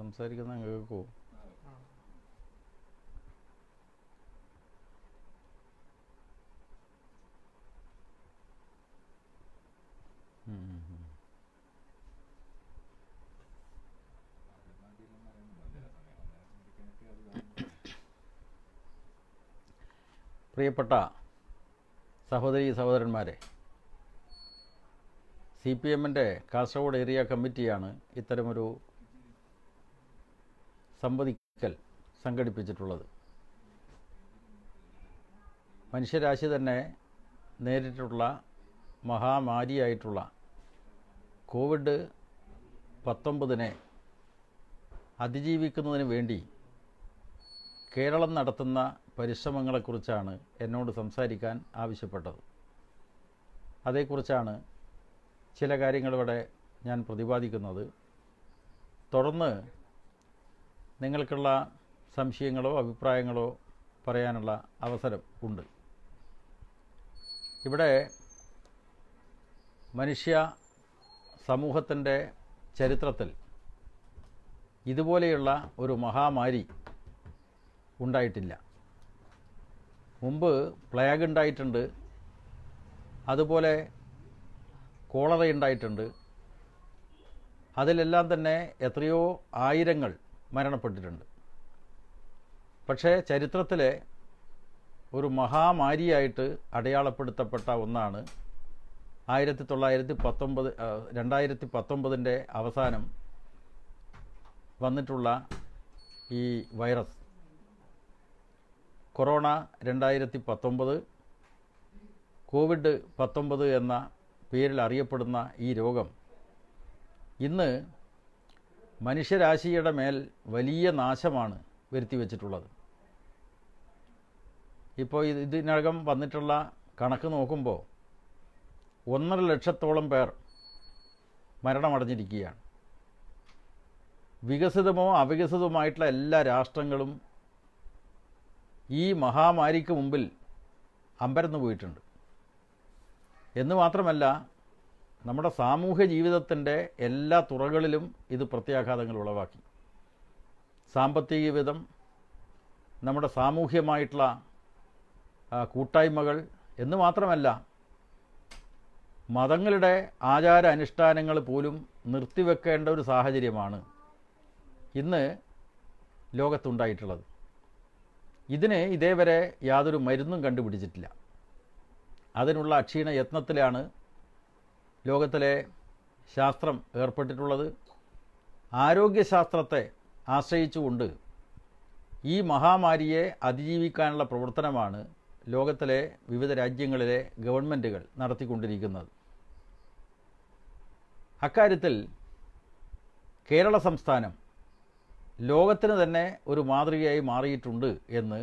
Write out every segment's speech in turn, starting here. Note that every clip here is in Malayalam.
സംസാരിക്കുന്ന കേൾക്കൂ പ്രിയപ്പെട്ട സഹോദരി സഹോദരന്മാരെ സി പി എമ്മിൻ്റെ കാസർഗോഡ് ഏരിയ കമ്മിറ്റിയാണ് ഇത്തരമൊരു സംവദിക്കൽ സംഘടിപ്പിച്ചിട്ടുള്ളത് മനുഷ്യരാശി തന്നെ നേരിട്ടുള്ള മഹാമാരിയായിട്ടുള്ള കോവിഡ് പത്തൊമ്പതിനെ അതിജീവിക്കുന്നതിന് വേണ്ടി കേരളം നടത്തുന്ന പരിശ്രമങ്ങളെക്കുറിച്ചാണ് എന്നോട് സംസാരിക്കാൻ ആവശ്യപ്പെട്ടത് അതേക്കുറിച്ചാണ് ചില കാര്യങ്ങളിവിടെ ഞാൻ പ്രതിപാദിക്കുന്നത് തുടർന്ന് നിങ്ങൾക്കുള്ള സംശയങ്ങളോ അഭിപ്രായങ്ങളോ പറയാനുള്ള അവസരം ഉണ്ട് ഇവിടെ മനുഷ്യ സമൂഹത്തിൻ്റെ ചരിത്രത്തിൽ ഇതുപോലെയുള്ള ഒരു മഹാമാരി ഉണ്ടായിട്ടില്ല മുമ്പ് പ്ലേഗ് ഉണ്ടായിട്ടുണ്ട് അതുപോലെ കോളറ ഉണ്ടായിട്ടുണ്ട് അതിലെല്ലാം തന്നെ എത്രയോ ആയിരങ്ങൾ മരണപ്പെട്ടിട്ടുണ്ട് പക്ഷേ ചരിത്രത്തിലെ ഒരു മഹാമാരിയായിട്ട് അടയാളപ്പെടുത്തപ്പെട്ട ഒന്നാണ് ആയിരത്തി തൊള്ളായിരത്തി പത്തൊമ്പത് രണ്ടായിരത്തി പത്തൊമ്പതിൻ്റെ അവസാനം വന്നിട്ടുള്ള ഈ വൈറസ് കൊറോണ രണ്ടായിരത്തി പത്തൊമ്പത് കോവിഡ് പത്തൊമ്പത് എന്ന പേരിൽ അറിയപ്പെടുന്ന ഈ രോഗം ഇന്ന് മനുഷ്യരാശിയുടെ മേൽ വലിയ നാശമാണ് വരുത്തിവെച്ചിട്ടുള്ളത് ഇപ്പോൾ ഇതിനകം വന്നിട്ടുള്ള കണക്ക് നോക്കുമ്പോൾ ഒന്നര ലക്ഷത്തോളം പേർ മരണമടഞ്ഞിരിക്കുകയാണ് വികസിതമോ അവികസിതവുമായിട്ടുള്ള എല്ലാ രാഷ്ട്രങ്ങളും ഈ മഹാമാരിക്ക് മുമ്പിൽ അമ്പരന്നു പോയിട്ടുണ്ട് എന്ന് മാത്രമല്ല നമ്മുടെ സാമൂഹ്യ ജീവിതത്തിൻ്റെ എല്ലാ തുറകളിലും ഇത് പ്രത്യാഘാതങ്ങൾ ഉളവാക്കി സാമ്പത്തിക ജീവിതം നമ്മുടെ സാമൂഹ്യമായിട്ടുള്ള കൂട്ടായ്മകൾ എന്ന് മാത്രമല്ല മതങ്ങളുടെ ആചാര അനുഷ്ഠാനങ്ങൾ പോലും നിർത്തിവെക്കേണ്ട ഒരു സാഹചര്യമാണ് ഇന്ന് ലോകത്തുണ്ടായിട്ടുള്ളത് ഇതിന് ഇതേവരെ യാതൊരു മരുന്നും കണ്ടുപിടിച്ചിട്ടില്ല അതിനുള്ള അക്ഷീണ യത്നത്തിലാണ് ലോകത്തിലെ ശാസ്ത്രം ഏർപ്പെട്ടിട്ടുള്ളത് ആരോഗ്യശാസ്ത്രത്തെ ആശ്രയിച്ചുകൊണ്ട് ഈ മഹാമാരിയെ അതിജീവിക്കാനുള്ള പ്രവർത്തനമാണ് ലോകത്തിലെ വിവിധ രാജ്യങ്ങളിലെ ഗവൺമെൻറ്റുകൾ നടത്തിക്കൊണ്ടിരിക്കുന്നത് അക്കാര്യത്തിൽ കേരള സംസ്ഥാനം ലോകത്തിന് തന്നെ ഒരു മാതൃകയായി മാറിയിട്ടുണ്ട് എന്ന്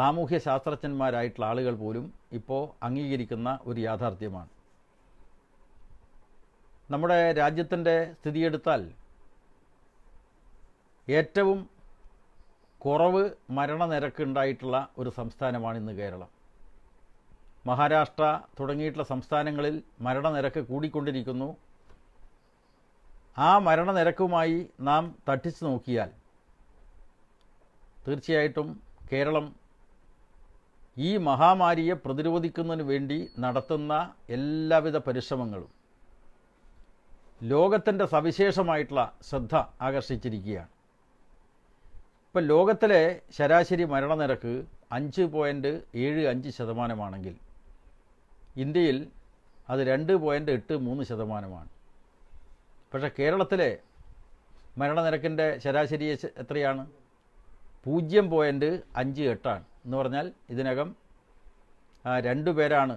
സാമൂഹ്യ ശാസ്ത്രജ്ഞന്മാരായിട്ടുള്ള ആളുകൾ പോലും ഇപ്പോൾ അംഗീകരിക്കുന്ന ഒരു യാഥാർത്ഥ്യമാണ് നമ്മുടെ രാജ്യത്തിൻ്റെ സ്ഥിതിയെടുത്താൽ ഏറ്റവും കുറവ് മരണനിരക്ക് ഉണ്ടായിട്ടുള്ള ഒരു സംസ്ഥാനമാണ് ഇന്ന് കേരളം മഹാരാഷ്ട്ര തുടങ്ങിയിട്ടുള്ള സംസ്ഥാനങ്ങളിൽ മരണനിരക്ക് കൂടിക്കൊണ്ടിരിക്കുന്നു ആ മരണനിരക്കുമായി നാം തട്ടിച്ചു നോക്കിയാൽ തീർച്ചയായിട്ടും കേരളം ഈ മഹാമാരിയെ പ്രതിരോധിക്കുന്നതിന് വേണ്ടി നടത്തുന്ന എല്ലാവിധ പരിശ്രമങ്ങളും ലോകത്തിൻ്റെ സവിശേഷമായിട്ടുള്ള ശ്രദ്ധ ആകർഷിച്ചിരിക്കുകയാണ് ഇപ്പം ലോകത്തിലെ ശരാശരി മരണനിരക്ക് അഞ്ച് പോയിൻ്റ് ഏഴ് അഞ്ച് ശതമാനമാണെങ്കിൽ ഇന്ത്യയിൽ അത് രണ്ട് പോയിൻ്റ് എട്ട് മൂന്ന് ശതമാനമാണ് പക്ഷേ കേരളത്തിലെ മരണനിരക്കിൻ്റെ ശരാശരി എത്രയാണ് പൂജ്യം പോയിൻറ്റ് അഞ്ച് എട്ടാണ് എന്ന് പറഞ്ഞാൽ ഇതിനകം രണ്ടു പേരാണ്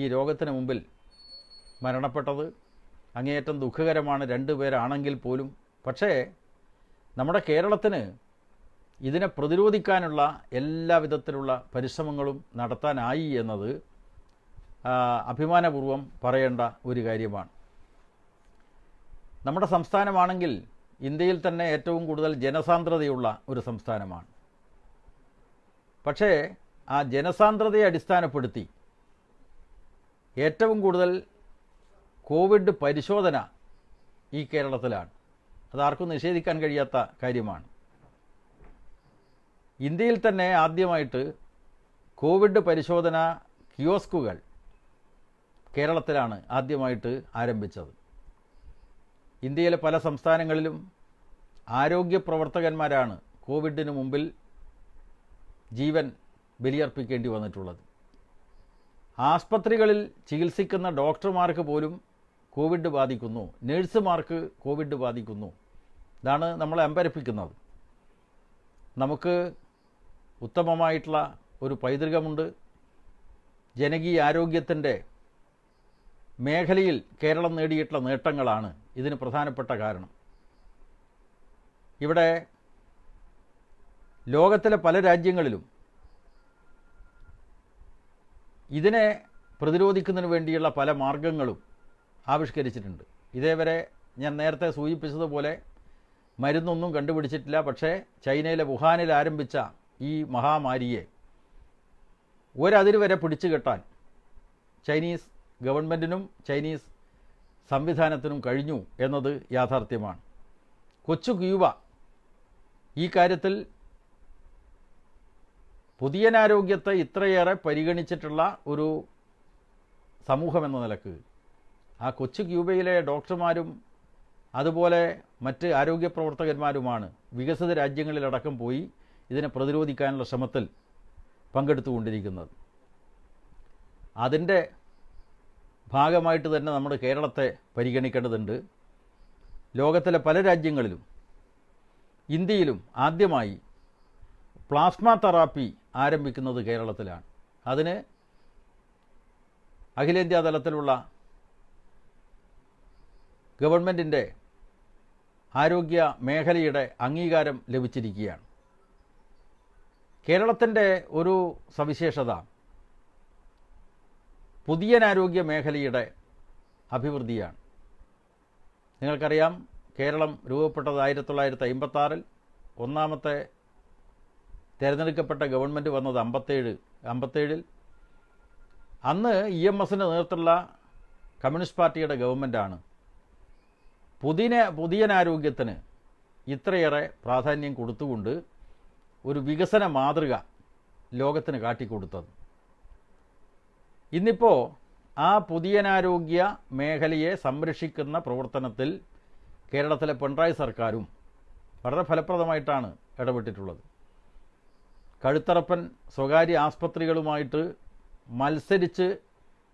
ഈ രോഗത്തിന് മുമ്പിൽ മരണപ്പെട്ടത് അങ്ങേയറ്റം ദുഃഖകരമാണ് രണ്ടു പേരാണെങ്കിൽ പോലും പക്ഷേ നമ്മുടെ കേരളത്തിന് ഇതിനെ പ്രതിരോധിക്കാനുള്ള എല്ലാ വിധത്തിലുള്ള പരിശ്രമങ്ങളും നടത്താനായി എന്നത് അഭിമാനപൂർവം പറയേണ്ട ഒരു കാര്യമാണ് നമ്മുടെ സംസ്ഥാനമാണെങ്കിൽ ഇന്ത്യയിൽ തന്നെ ഏറ്റവും കൂടുതൽ ജനസാന്ദ്രതയുള്ള ഒരു സംസ്ഥാനമാണ് പക്ഷേ ആ ജനസാന്ദ്രതയെ അടിസ്ഥാനപ്പെടുത്തി ഏറ്റവും കൂടുതൽ കോവിഡ് പരിശോധന ഈ കേരളത്തിലാണ് അതാർക്കും നിഷേധിക്കാൻ കഴിയാത്ത കാര്യമാണ് ഇന്ത്യയിൽ തന്നെ ആദ്യമായിട്ട് കോവിഡ് പരിശോധന കിയോസ്കുകൾ കേരളത്തിലാണ് ആദ്യമായിട്ട് ആരംഭിച്ചത് ഇന്ത്യയിലെ പല സംസ്ഥാനങ്ങളിലും ആരോഗ്യ പ്രവർത്തകന്മാരാണ് കോവിഡിന് മുമ്പിൽ ജീവൻ ബലിയർപ്പിക്കേണ്ടി വന്നിട്ടുള്ളത് ആസ്പത്രികളിൽ ചികിത്സിക്കുന്ന ഡോക്ടർമാർക്ക് പോലും കോവിഡ് ബാധിക്കുന്നു നേഴ്സുമാർക്ക് കോവിഡ് ബാധിക്കുന്നു ഇതാണ് നമ്മളെ അമ്പരപ്പിക്കുന്നത് നമുക്ക് ഉത്തമമായിട്ടുള്ള ഒരു പൈതൃകമുണ്ട് ജനകീയ ആരോഗ്യത്തിൻ്റെ മേഖലയിൽ കേരളം നേടിയിട്ടുള്ള നേട്ടങ്ങളാണ് ഇതിന് പ്രധാനപ്പെട്ട കാരണം ഇവിടെ ലോകത്തിലെ പല രാജ്യങ്ങളിലും ഇതിനെ പ്രതിരോധിക്കുന്നതിന് വേണ്ടിയുള്ള പല മാർഗങ്ങളും ആവിഷ്കരിച്ചിട്ടുണ്ട് ഇതേവരെ ഞാൻ നേരത്തെ സൂചിപ്പിച്ചതുപോലെ മരുന്നൊന്നും കണ്ടുപിടിച്ചിട്ടില്ല പക്ഷേ ചൈനയിലെ വുഹാനിൽ ആരംഭിച്ച ഈ മഹാമാരിയെ ഒരതിര് വരെ പിടിച്ചു കെട്ടാൻ ചൈനീസ് ഗവൺമെൻറ്റിനും ചൈനീസ് സംവിധാനത്തിനും കഴിഞ്ഞു എന്നത് യാഥാർത്ഥ്യമാണ് കൊച്ചു ക്യൂബ ഈ കാര്യത്തിൽ പുതിയനാരോഗ്യത്തെ ഇത്രയേറെ പരിഗണിച്ചിട്ടുള്ള ഒരു സമൂഹമെന്ന നിലക്ക് ആ കൊച്ചു ക്യൂബയിലെ ഡോക്ടർമാരും അതുപോലെ മറ്റ് ആരോഗ്യ പ്രവർത്തകന്മാരുമാണ് വികസിത രാജ്യങ്ങളിലടക്കം പോയി ഇതിനെ പ്രതിരോധിക്കാനുള്ള ശ്രമത്തിൽ പങ്കെടുത്തുകൊണ്ടിരിക്കുന്നത് അതിൻ്റെ ഭാഗമായിട്ട് തന്നെ നമ്മുടെ കേരളത്തെ പരിഗണിക്കേണ്ടതുണ്ട് ലോകത്തിലെ പല രാജ്യങ്ങളിലും ഇന്ത്യയിലും ആദ്യമായി പ്ലാസ്മ തെറാപ്പി ആരംഭിക്കുന്നത് കേരളത്തിലാണ് അതിന് അഖിലേന്ത്യാ തലത്തിലുള്ള ഗവൺമെൻറ്റിൻ്റെ ആരോഗ്യ മേഖലയുടെ അംഗീകാരം ലഭിച്ചിരിക്കുകയാണ് കേരളത്തിൻ്റെ ഒരു സവിശേഷത ആരോഗ്യ മേഖലയുടെ അഭിവൃദ്ധിയാണ് നിങ്ങൾക്കറിയാം കേരളം രൂപപ്പെട്ടത് ആയിരത്തി തൊള്ളായിരത്തി അമ്പത്താറിൽ ഒന്നാമത്തെ തിരഞ്ഞെടുക്കപ്പെട്ട ഗവൺമെൻറ് വന്നത് അമ്പത്തേഴ് അമ്പത്തേഴിൽ അന്ന് ഇ എം എസിൻ്റെ നേതൃത്വമുള്ള കമ്മ്യൂണിസ്റ്റ് പാർട്ടിയുടെ ഗവൺമെൻറ്റാണ് പുതിയ ആരോഗ്യത്തിന് ഇത്രയേറെ പ്രാധാന്യം കൊടുത്തുകൊണ്ട് ഒരു വികസന മാതൃക ലോകത്തിന് കാട്ടിക്കൊടുത്തത് ഇന്നിപ്പോൾ ആ പുതിയനാരോഗ്യ മേഖലയെ സംരക്ഷിക്കുന്ന പ്രവർത്തനത്തിൽ കേരളത്തിലെ പിണറായി സർക്കാരും വളരെ ഫലപ്രദമായിട്ടാണ് ഇടപെട്ടിട്ടുള്ളത് കഴുത്തറപ്പൻ സ്വകാര്യ ആസ്പത്രികളുമായിട്ട് മത്സരിച്ച്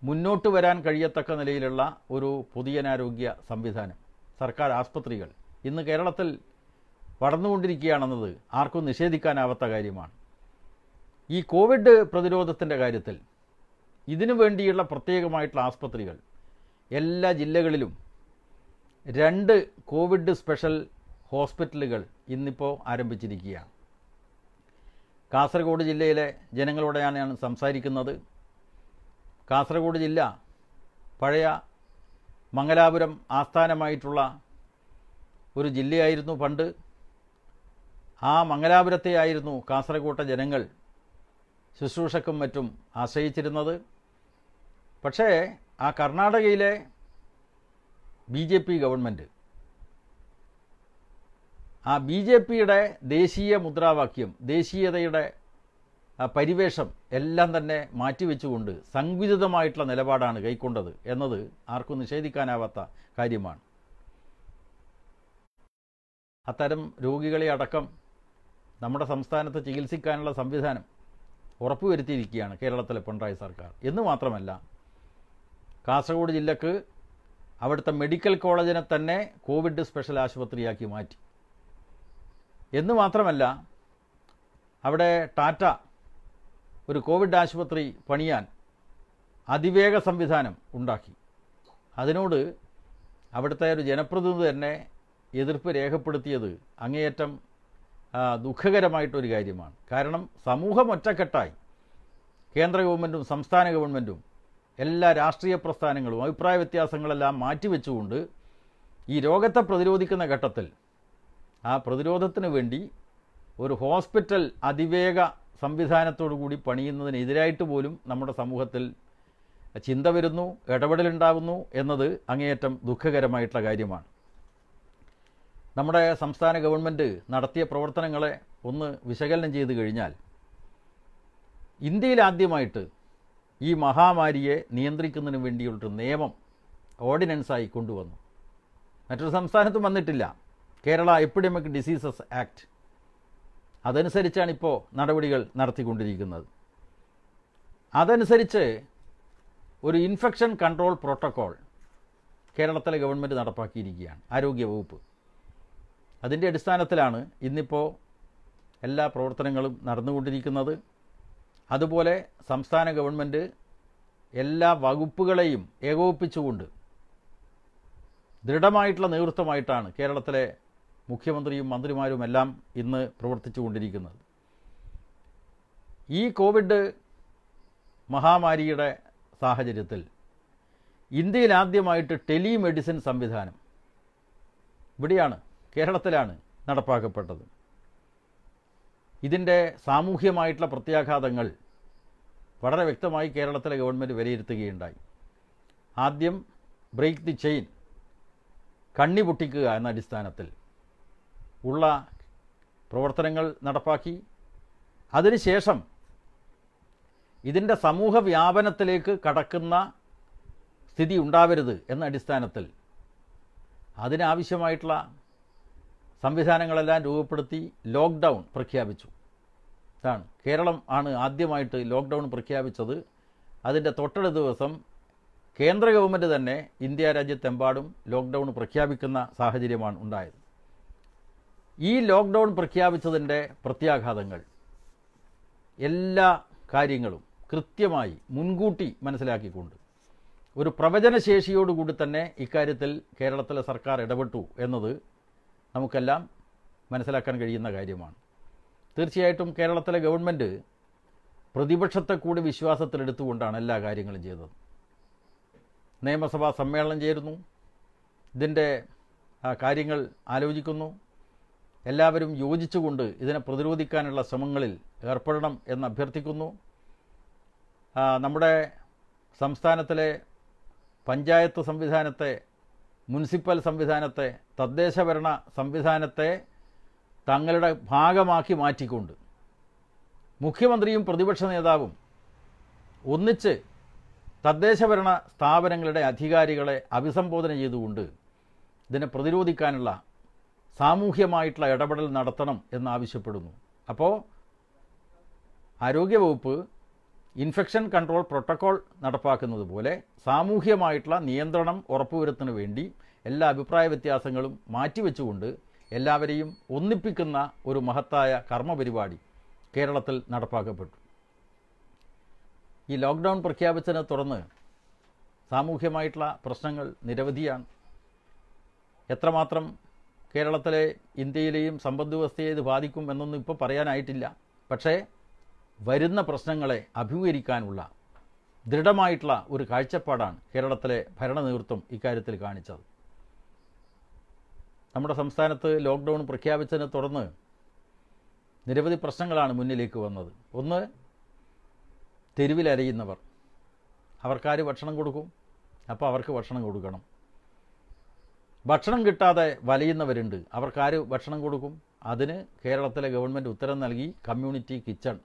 മുന്നോട്ട് വരാൻ കഴിയത്തക്ക നിലയിലുള്ള ഒരു പുതിയനാരോഗ്യ സംവിധാനം സർക്കാർ ആസ്പത്രികൾ ഇന്ന് കേരളത്തിൽ വളർന്നുകൊണ്ടിരിക്കുകയാണെന്നത് ആർക്കും നിഷേധിക്കാനാവാത്ത കാര്യമാണ് ഈ കോവിഡ് പ്രതിരോധത്തിൻ്റെ കാര്യത്തിൽ ഇതിനു വേണ്ടിയുള്ള പ്രത്യേകമായിട്ടുള്ള ആസ്പത്രികൾ എല്ലാ ജില്ലകളിലും രണ്ട് കോവിഡ് സ്പെഷ്യൽ ഹോസ്പിറ്റലുകൾ ഇന്നിപ്പോൾ ആരംഭിച്ചിരിക്കുകയാണ് കാസർഗോഡ് ജില്ലയിലെ ജനങ്ങളോടെയാണ് ഞാൻ സംസാരിക്കുന്നത് കാസർഗോഡ് ജില്ല പഴയ മംഗലാപുരം ആസ്ഥാനമായിട്ടുള്ള ഒരു ജില്ലയായിരുന്നു പണ്ട് ആ മംഗലാപുരത്തെയായിരുന്നു കാസർകോട്ടെ ജനങ്ങൾ ശുശ്രൂഷക്കും മറ്റും ആശ്രയിച്ചിരുന്നത് പക്ഷേ ആ കർണാടകയിലെ ബി ജെ പി ഗവൺമെൻറ് ആ ബി ജെ പിയുടെ ദേശീയ മുദ്രാവാക്യം ദേശീയതയുടെ പരിവേഷം എല്ലാം തന്നെ മാറ്റിവെച്ചുകൊണ്ട് സങ്കുചിതമായിട്ടുള്ള നിലപാടാണ് കൈക്കൊണ്ടത് എന്നത് ആർക്കും നിഷേധിക്കാനാവാത്ത കാര്യമാണ് അത്തരം രോഗികളെ അടക്കം നമ്മുടെ സംസ്ഥാനത്ത് ചികിത്സിക്കാനുള്ള സംവിധാനം ഉറപ്പുവരുത്തിയിരിക്കുകയാണ് കേരളത്തിലെ പിണറായി സർക്കാർ എന്ന് മാത്രമല്ല കാസർഗോഡ് ജില്ലക്ക് അവിടുത്തെ മെഡിക്കൽ കോളേജിനെ തന്നെ കോവിഡ് സ്പെഷ്യൽ ആശുപത്രിയാക്കി മാറ്റി എന്ന് മാത്രമല്ല അവിടെ ടാറ്റ ഒരു കോവിഡ് ആശുപത്രി പണിയാൻ അതിവേഗ സംവിധാനം ഉണ്ടാക്കി അതിനോട് അവിടുത്തെ ഒരു ജനപ്രതിനിധി തന്നെ എതിർപ്പ് രേഖപ്പെടുത്തിയത് അങ്ങേയറ്റം ദുഃഖകരമായിട്ടൊരു കാര്യമാണ് കാരണം സമൂഹം ഒറ്റക്കെട്ടായി കേന്ദ്ര ഗവൺമെൻറ്റും സംസ്ഥാന ഗവൺമെൻറ്റും എല്ലാ രാഷ്ട്രീയ പ്രസ്ഥാനങ്ങളും അഭിപ്രായ വ്യത്യാസങ്ങളെല്ലാം മാറ്റിവെച്ചുകൊണ്ട് ഈ രോഗത്തെ പ്രതിരോധിക്കുന്ന ഘട്ടത്തിൽ ആ പ്രതിരോധത്തിന് വേണ്ടി ഒരു ഹോസ്പിറ്റൽ അതിവേഗ സംവിധാനത്തോടു കൂടി പണിയുന്നതിനെതിരായിട്ട് പോലും നമ്മുടെ സമൂഹത്തിൽ ചിന്ത വരുന്നു ഇടപെടലുണ്ടാകുന്നു എന്നത് അങ്ങേയറ്റം ദുഃഖകരമായിട്ടുള്ള കാര്യമാണ് നമ്മുടെ സംസ്ഥാന ഗവൺമെൻറ് നടത്തിയ പ്രവർത്തനങ്ങളെ ഒന്ന് വിശകലനം ചെയ്ത് കഴിഞ്ഞാൽ ഇന്ത്യയിൽ ആദ്യമായിട്ട് ഈ മഹാമാരിയെ നിയന്ത്രിക്കുന്നതിന് വേണ്ടിയുള്ള നിയമം ഓർഡിനൻസായി കൊണ്ടുവന്നു മറ്റൊരു സംസ്ഥാനത്തും വന്നിട്ടില്ല കേരള എപ്പിഡമിക് ഡിസീസസ് ആക്ട് അതനുസരിച്ചാണ് ഇപ്പോൾ നടപടികൾ നടത്തിക്കൊണ്ടിരിക്കുന്നത് അതനുസരിച്ച് ഒരു ഇൻഫെക്ഷൻ കൺട്രോൾ പ്രോട്ടോക്കോൾ കേരളത്തിലെ ഗവൺമെൻറ് നടപ്പാക്കിയിരിക്കുകയാണ് ആരോഗ്യവകുപ്പ് അതിൻ്റെ അടിസ്ഥാനത്തിലാണ് ഇന്നിപ്പോൾ എല്ലാ പ്രവർത്തനങ്ങളും നടന്നുകൊണ്ടിരിക്കുന്നത് അതുപോലെ സംസ്ഥാന ഗവൺമെൻറ് എല്ലാ വകുപ്പുകളെയും ഏകോപിപ്പിച്ചുകൊണ്ട് ദൃഢമായിട്ടുള്ള നേതൃത്വമായിട്ടാണ് കേരളത്തിലെ മുഖ്യമന്ത്രിയും മന്ത്രിമാരുമെല്ലാം ഇന്ന് കൊണ്ടിരിക്കുന്നത് ഈ കോവിഡ് മഹാമാരിയുടെ സാഹചര്യത്തിൽ ഇന്ത്യയിൽ ആദ്യമായിട്ട് ടെലിമെഡിസിൻ സംവിധാനം ഇവിടെയാണ് കേരളത്തിലാണ് നടപ്പാക്കപ്പെട്ടത് ഇതിൻ്റെ സാമൂഹ്യമായിട്ടുള്ള പ്രത്യാഘാതങ്ങൾ വളരെ വ്യക്തമായി കേരളത്തിലെ ഗവൺമെൻറ് വിലയിരുത്തുകയുണ്ടായി ആദ്യം ബ്രേക്ക് ദി ചെയിൻ കണ്ണി പൊട്ടിക്കുക എന്ന അടിസ്ഥാനത്തിൽ ഉള്ള പ്രവർത്തനങ്ങൾ നടപ്പാക്കി അതിനുശേഷം ഇതിൻ്റെ സമൂഹ വ്യാപനത്തിലേക്ക് കടക്കുന്ന സ്ഥിതി ഉണ്ടാവരുത് എന്ന അടിസ്ഥാനത്തിൽ അതിനാവശ്യമായിട്ടുള്ള സംവിധാനങ്ങളെല്ലാം രൂപപ്പെടുത്തി ലോക്ക്ഡൗൺ പ്രഖ്യാപിച്ചു ഇതാണ് കേരളം ആണ് ആദ്യമായിട്ട് ലോക്ക്ഡൗൺ പ്രഖ്യാപിച്ചത് അതിൻ്റെ തൊട്ടടുത്ത ദിവസം കേന്ദ്ര ഗവൺമെൻറ് തന്നെ ഇന്ത്യ രാജ്യത്തെമ്പാടും ലോക്ക്ഡൗൺ പ്രഖ്യാപിക്കുന്ന സാഹചര്യമാണ് ഉണ്ടായത് ഈ ലോക്ക്ഡൗൺ പ്രഖ്യാപിച്ചതിൻ്റെ പ്രത്യാഘാതങ്ങൾ എല്ലാ കാര്യങ്ങളും കൃത്യമായി മുൻകൂട്ടി മനസ്സിലാക്കിക്കൊണ്ട് ഒരു പ്രവചനശേഷിയോടുകൂടി തന്നെ ഇക്കാര്യത്തിൽ കേരളത്തിലെ സർക്കാർ ഇടപെട്ടു എന്നത് നമുക്കെല്ലാം മനസ്സിലാക്കാൻ കഴിയുന്ന കാര്യമാണ് തീർച്ചയായിട്ടും കേരളത്തിലെ ഗവൺമെൻറ് പ്രതിപക്ഷത്തെ കൂടി വിശ്വാസത്തിലെടുത്തുകൊണ്ടാണ് എല്ലാ കാര്യങ്ങളും ചെയ്തത് നിയമസഭാ സമ്മേളനം ചേരുന്നു ഇതിൻ്റെ കാര്യങ്ങൾ ആലോചിക്കുന്നു എല്ലാവരും യോജിച്ചുകൊണ്ട് ഇതിനെ പ്രതിരോധിക്കാനുള്ള ശ്രമങ്ങളിൽ ഏർപ്പെടണം എന്ന് അഭ്യർത്ഥിക്കുന്നു നമ്മുടെ സംസ്ഥാനത്തിലെ പഞ്ചായത്ത് സംവിധാനത്തെ മുനിസിപ്പൽ സംവിധാനത്തെ തദ്ദേശഭരണ സംവിധാനത്തെ തങ്ങളുടെ ഭാഗമാക്കി മാറ്റിക്കൊണ്ട് മുഖ്യമന്ത്രിയും പ്രതിപക്ഷ നേതാവും ഒന്നിച്ച് തദ്ദേശഭരണ സ്ഥാപനങ്ങളുടെ അധികാരികളെ അഭിസംബോധന ചെയ്തുകൊണ്ട് ഇതിനെ പ്രതിരോധിക്കാനുള്ള സാമൂഹ്യമായിട്ടുള്ള ഇടപെടൽ നടത്തണം എന്നാവശ്യപ്പെടുന്നു അപ്പോൾ ആരോഗ്യവകുപ്പ് ഇൻഫെക്ഷൻ കൺട്രോൾ പ്രോട്ടോക്കോൾ നടപ്പാക്കുന്നത് പോലെ സാമൂഹ്യമായിട്ടുള്ള നിയന്ത്രണം ഉറപ്പുവരുത്തുന്നതിന് വേണ്ടി എല്ലാ അഭിപ്രായ വ്യത്യാസങ്ങളും മാറ്റിവെച്ചുകൊണ്ട് എല്ലാവരെയും ഒന്നിപ്പിക്കുന്ന ഒരു മഹത്തായ കർമ്മ പരിപാടി കേരളത്തിൽ നടപ്പാക്കപ്പെട്ടു ഈ ലോക്ക്ഡൗൺ പ്രഖ്യാപിച്ചതിനെ തുടർന്ന് സാമൂഹ്യമായിട്ടുള്ള പ്രശ്നങ്ങൾ നിരവധിയാണ് എത്രമാത്രം കേരളത്തിലെ ഇന്ത്യയിലെയും സമ്പദ്വ്യവസ്ഥയെ ഇത് ബാധിക്കും എന്നൊന്നും ഇപ്പോൾ പറയാനായിട്ടില്ല പക്ഷേ വരുന്ന പ്രശ്നങ്ങളെ അഭിമുഖീകരിക്കാനുള്ള ദൃഢമായിട്ടുള്ള ഒരു കാഴ്ചപ്പാടാണ് കേരളത്തിലെ ഭരണ നേതൃത്വം ഇക്കാര്യത്തിൽ കാണിച്ചത് നമ്മുടെ സംസ്ഥാനത്ത് ലോക്ക്ഡൗൺ പ്രഖ്യാപിച്ചതിനെ തുടർന്ന് നിരവധി പ്രശ്നങ്ങളാണ് മുന്നിലേക്ക് വന്നത് ഒന്ന് തെരുവിലരയുന്നവർ അവർക്കാർ ഭക്ഷണം കൊടുക്കും അപ്പോൾ അവർക്ക് ഭക്ഷണം കൊടുക്കണം ഭക്ഷണം കിട്ടാതെ വലയുന്നവരുണ്ട് അവർക്കാര് ഭക്ഷണം കൊടുക്കും അതിന് കേരളത്തിലെ ഗവൺമെൻറ് ഉത്തരം നൽകി കമ്മ്യൂണിറ്റി കിച്ചൺ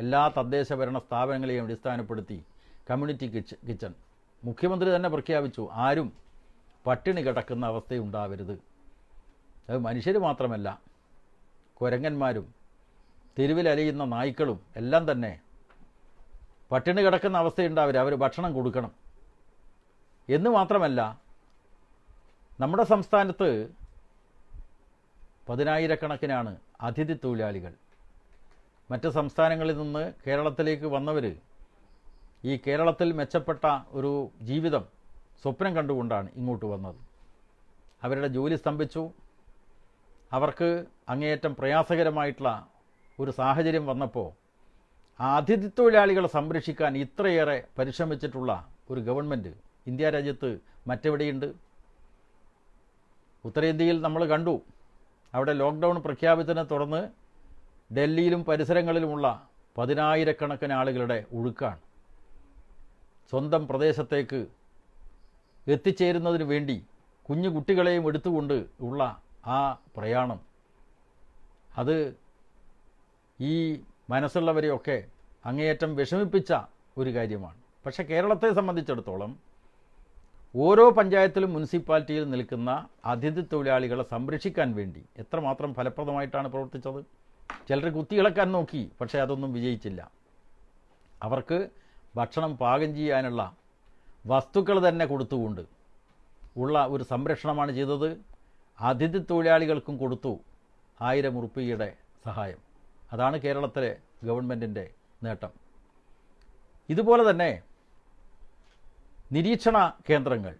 എല്ലാ തദ്ദേശ ഭരണ സ്ഥാപനങ്ങളെയും അടിസ്ഥാനപ്പെടുത്തി കമ്മ്യൂണിറ്റി കിച്ചൺ മുഖ്യമന്ത്രി തന്നെ പ്രഖ്യാപിച്ചു ആരും പട്ടിണി കിടക്കുന്ന അവസ്ഥയുണ്ടാവരുത് അത് മനുഷ്യർ മാത്രമല്ല കുരങ്ങന്മാരും തെരുവിലലിയുന്ന നായ്ക്കളും എല്ലാം തന്നെ പട്ടിണി കിടക്കുന്ന അവസ്ഥയുണ്ടാവരുത് അവർ ഭക്ഷണം കൊടുക്കണം എന്ന് മാത്രമല്ല നമ്മുടെ സംസ്ഥാനത്ത് പതിനായിരക്കണക്കിനാണ് അതിഥി തൊഴിലാളികൾ മറ്റ് സംസ്ഥാനങ്ങളിൽ നിന്ന് കേരളത്തിലേക്ക് വന്നവർ ഈ കേരളത്തിൽ മെച്ചപ്പെട്ട ഒരു ജീവിതം സ്വപ്നം കണ്ടുകൊണ്ടാണ് ഇങ്ങോട്ട് വന്നത് അവരുടെ ജോലി സ്തംഭിച്ചു അവർക്ക് അങ്ങേയറ്റം പ്രയാസകരമായിട്ടുള്ള ഒരു സാഹചര്യം വന്നപ്പോൾ ആ അതിഥി തൊഴിലാളികളെ സംരക്ഷിക്കാൻ ഇത്രയേറെ പരിശ്രമിച്ചിട്ടുള്ള ഒരു ഗവൺമെൻറ് ഇന്ത്യ രാജ്യത്ത് മറ്റെവിടെയുണ്ട് ഉത്തരേന്ത്യയിൽ നമ്മൾ കണ്ടു അവിടെ ലോക്ക്ഡൗൺ പ്രഖ്യാപിച്ചതിനെ തുടർന്ന് ഡൽഹിയിലും പരിസരങ്ങളിലുമുള്ള പതിനായിരക്കണക്കിന് ആളുകളുടെ ഒഴുക്കാണ് സ്വന്തം പ്രദേശത്തേക്ക് എത്തിച്ചേരുന്നതിന് വേണ്ടി കുഞ്ഞു കുട്ടികളെയും എടുത്തുകൊണ്ട് ഉള്ള ആ പ്രയാണം അത് ഈ മനസ്സുള്ളവരെയൊക്കെ അങ്ങേയറ്റം വിഷമിപ്പിച്ച ഒരു കാര്യമാണ് പക്ഷേ കേരളത്തെ സംബന്ധിച്ചിടത്തോളം ഓരോ പഞ്ചായത്തിലും മുനിസിപ്പാലിറ്റിയിൽ നിൽക്കുന്ന അതിഥി തൊഴിലാളികളെ സംരക്ഷിക്കാൻ വേണ്ടി എത്രമാത്രം ഫലപ്രദമായിട്ടാണ് പ്രവർത്തിച്ചത് ചിലർ കുത്തിയിളക്കാൻ നോക്കി പക്ഷേ അതൊന്നും വിജയിച്ചില്ല അവർക്ക് ഭക്ഷണം പാകം ചെയ്യാനുള്ള വസ്തുക്കൾ തന്നെ കൊടുത്തുകൊണ്ട് ഉള്ള ഒരു സംരക്ഷണമാണ് ചെയ്തത് അതിഥി തൊഴിലാളികൾക്കും കൊടുത്തു ആയിരം ഉറുപ്പിയുടെ സഹായം അതാണ് കേരളത്തിലെ ഗവൺമെൻറ്റിൻ്റെ നേട്ടം ഇതുപോലെ തന്നെ നിരീക്ഷണ കേന്ദ്രങ്ങൾ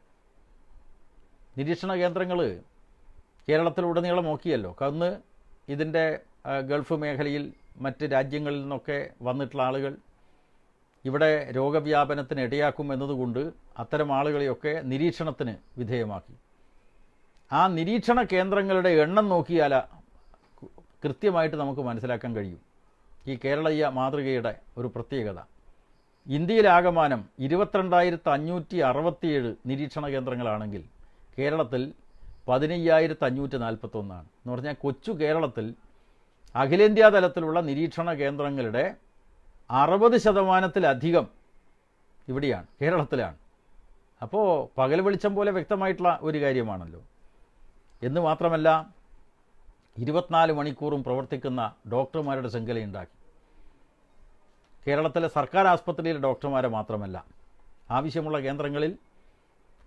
നിരീക്ഷണ കേന്ദ്രങ്ങൾ കേരളത്തിലുടനീളം നോക്കിയല്ലോ കന്ന് ഇതിൻ്റെ ഗൾഫ് മേഖലയിൽ മറ്റ് രാജ്യങ്ങളിൽ നിന്നൊക്കെ വന്നിട്ടുള്ള ആളുകൾ ഇവിടെ രോഗവ്യാപനത്തിന് ഇടയാക്കും എന്നതുകൊണ്ട് അത്തരം ആളുകളെയൊക്കെ നിരീക്ഷണത്തിന് വിധേയമാക്കി ആ നിരീക്ഷണ കേന്ദ്രങ്ങളുടെ എണ്ണം നോക്കിയാൽ കൃത്യമായിട്ട് നമുക്ക് മനസ്സിലാക്കാൻ കഴിയും ഈ കേരളീയ മാതൃകയുടെ ഒരു പ്രത്യേകത ഇന്ത്യയിലാകമാനം ഇരുപത്തിരണ്ടായിരത്തി അഞ്ഞൂറ്റി അറുപത്തിയേഴ് നിരീക്ഷണ കേന്ദ്രങ്ങളാണെങ്കിൽ കേരളത്തിൽ പതിനയ്യായിരത്തി അഞ്ഞൂറ്റി നാൽപ്പത്തൊന്നാണ് എന്ന് പറഞ്ഞാൽ കൊച്ചു കേരളത്തിൽ അഖിലേന്ത്യാ തലത്തിലുള്ള നിരീക്ഷണ കേന്ദ്രങ്ങളുടെ അറുപത് ശതമാനത്തിലധികം ഇവിടെയാണ് കേരളത്തിലാണ് അപ്പോൾ പകൽ വെളിച്ചം പോലെ വ്യക്തമായിട്ടുള്ള ഒരു കാര്യമാണല്ലോ എന്ന് മാത്രമല്ല ഇരുപത്തിനാല് മണിക്കൂറും പ്രവർത്തിക്കുന്ന ഡോക്ടർമാരുടെ ഉണ്ടാക്കി കേരളത്തിലെ സർക്കാർ ആസ്പത്രിയിലെ ഡോക്ടർമാരെ മാത്രമല്ല ആവശ്യമുള്ള കേന്ദ്രങ്ങളിൽ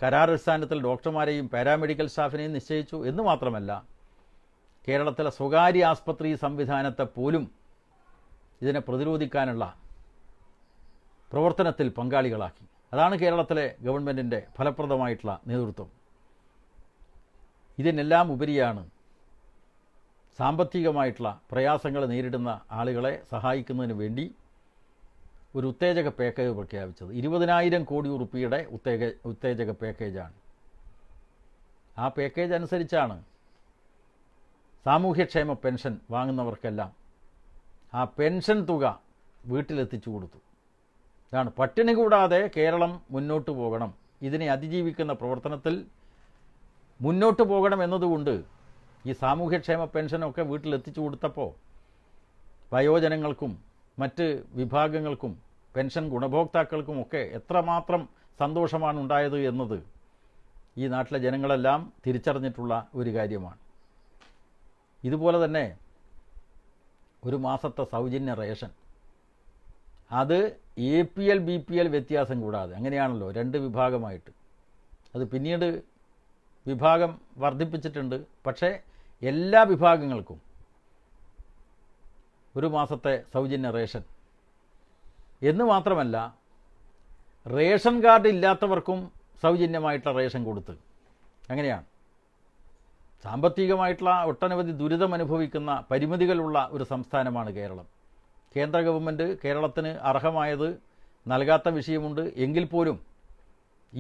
കരാറടിസ്ഥാനത്തിൽ ഡോക്ടർമാരെയും പാരാമെഡിക്കൽ സ്റ്റാഫിനെയും നിശ്ചയിച്ചു എന്ന് മാത്രമല്ല കേരളത്തിലെ സ്വകാര്യ ആസ്പത്രി സംവിധാനത്തെ പോലും ഇതിനെ പ്രതിരോധിക്കാനുള്ള പ്രവർത്തനത്തിൽ പങ്കാളികളാക്കി അതാണ് കേരളത്തിലെ ഗവൺമെൻറ്റിൻ്റെ ഫലപ്രദമായിട്ടുള്ള നേതൃത്വം ഇതിനെല്ലാം ഉപരിയാണ് സാമ്പത്തികമായിട്ടുള്ള പ്രയാസങ്ങൾ നേരിടുന്ന ആളുകളെ സഹായിക്കുന്നതിന് വേണ്ടി ഒരു ഉത്തേജക പാക്കേജ് പ്രഖ്യാപിച്ചത് ഇരുപതിനായിരം കോടി ഉറുപ്പിയുടെ ഉത്തേജ ഉത്തേജക പാക്കേജാണ് ആ പാക്കേജ് അനുസരിച്ചാണ് സാമൂഹ്യക്ഷേമ പെൻഷൻ വാങ്ങുന്നവർക്കെല്ലാം ആ പെൻഷൻ തുക വീട്ടിലെത്തിച്ചു കൊടുത്തു ഇതാണ് പട്ടിണി കൂടാതെ കേരളം മുന്നോട്ട് പോകണം ഇതിനെ അതിജീവിക്കുന്ന പ്രവർത്തനത്തിൽ മുന്നോട്ട് പോകണം എന്നതുകൊണ്ട് ഈ സാമൂഹ്യക്ഷേമ പെൻഷനൊക്കെ വീട്ടിലെത്തിച്ചു കൊടുത്തപ്പോൾ വയോജനങ്ങൾക്കും മറ്റ് വിഭാഗങ്ങൾക്കും പെൻഷൻ ഗുണഭോക്താക്കൾക്കും ഒക്കെ എത്രമാത്രം സന്തോഷമാണ് ഉണ്ടായത് എന്നത് ഈ നാട്ടിലെ ജനങ്ങളെല്ലാം തിരിച്ചറിഞ്ഞിട്ടുള്ള ഒരു കാര്യമാണ് ഇതുപോലെ തന്നെ ഒരു മാസത്തെ സൗജന്യ റേഷൻ അത് A P L B P L വ്യത്യാസം കൂടാതെ അങ്ങനെയാണല്ലോ രണ്ട് വിഭാഗമായിട്ട് അത് പിന്നീട് വിഭാഗം വർദ്ധിപ്പിച്ചിട്ടുണ്ട് പക്ഷേ എല്ലാ വിഭാഗങ്ങൾക്കും ഒരു മാസത്തെ സൗജന്യ റേഷൻ എന്ന് മാത്രമല്ല റേഷൻ കാർഡ് ഇല്ലാത്തവർക്കും സൗജന്യമായിട്ടുള്ള റേഷൻ കൊടുത്ത് അങ്ങനെയാണ് സാമ്പത്തികമായിട്ടുള്ള ഒട്ടനവധി ദുരിതം അനുഭവിക്കുന്ന പരിമിതികളുള്ള ഒരു സംസ്ഥാനമാണ് കേരളം കേന്ദ്ര ഗവൺമെൻറ് കേരളത്തിന് അർഹമായത് നൽകാത്ത വിഷയമുണ്ട് എങ്കിൽ പോലും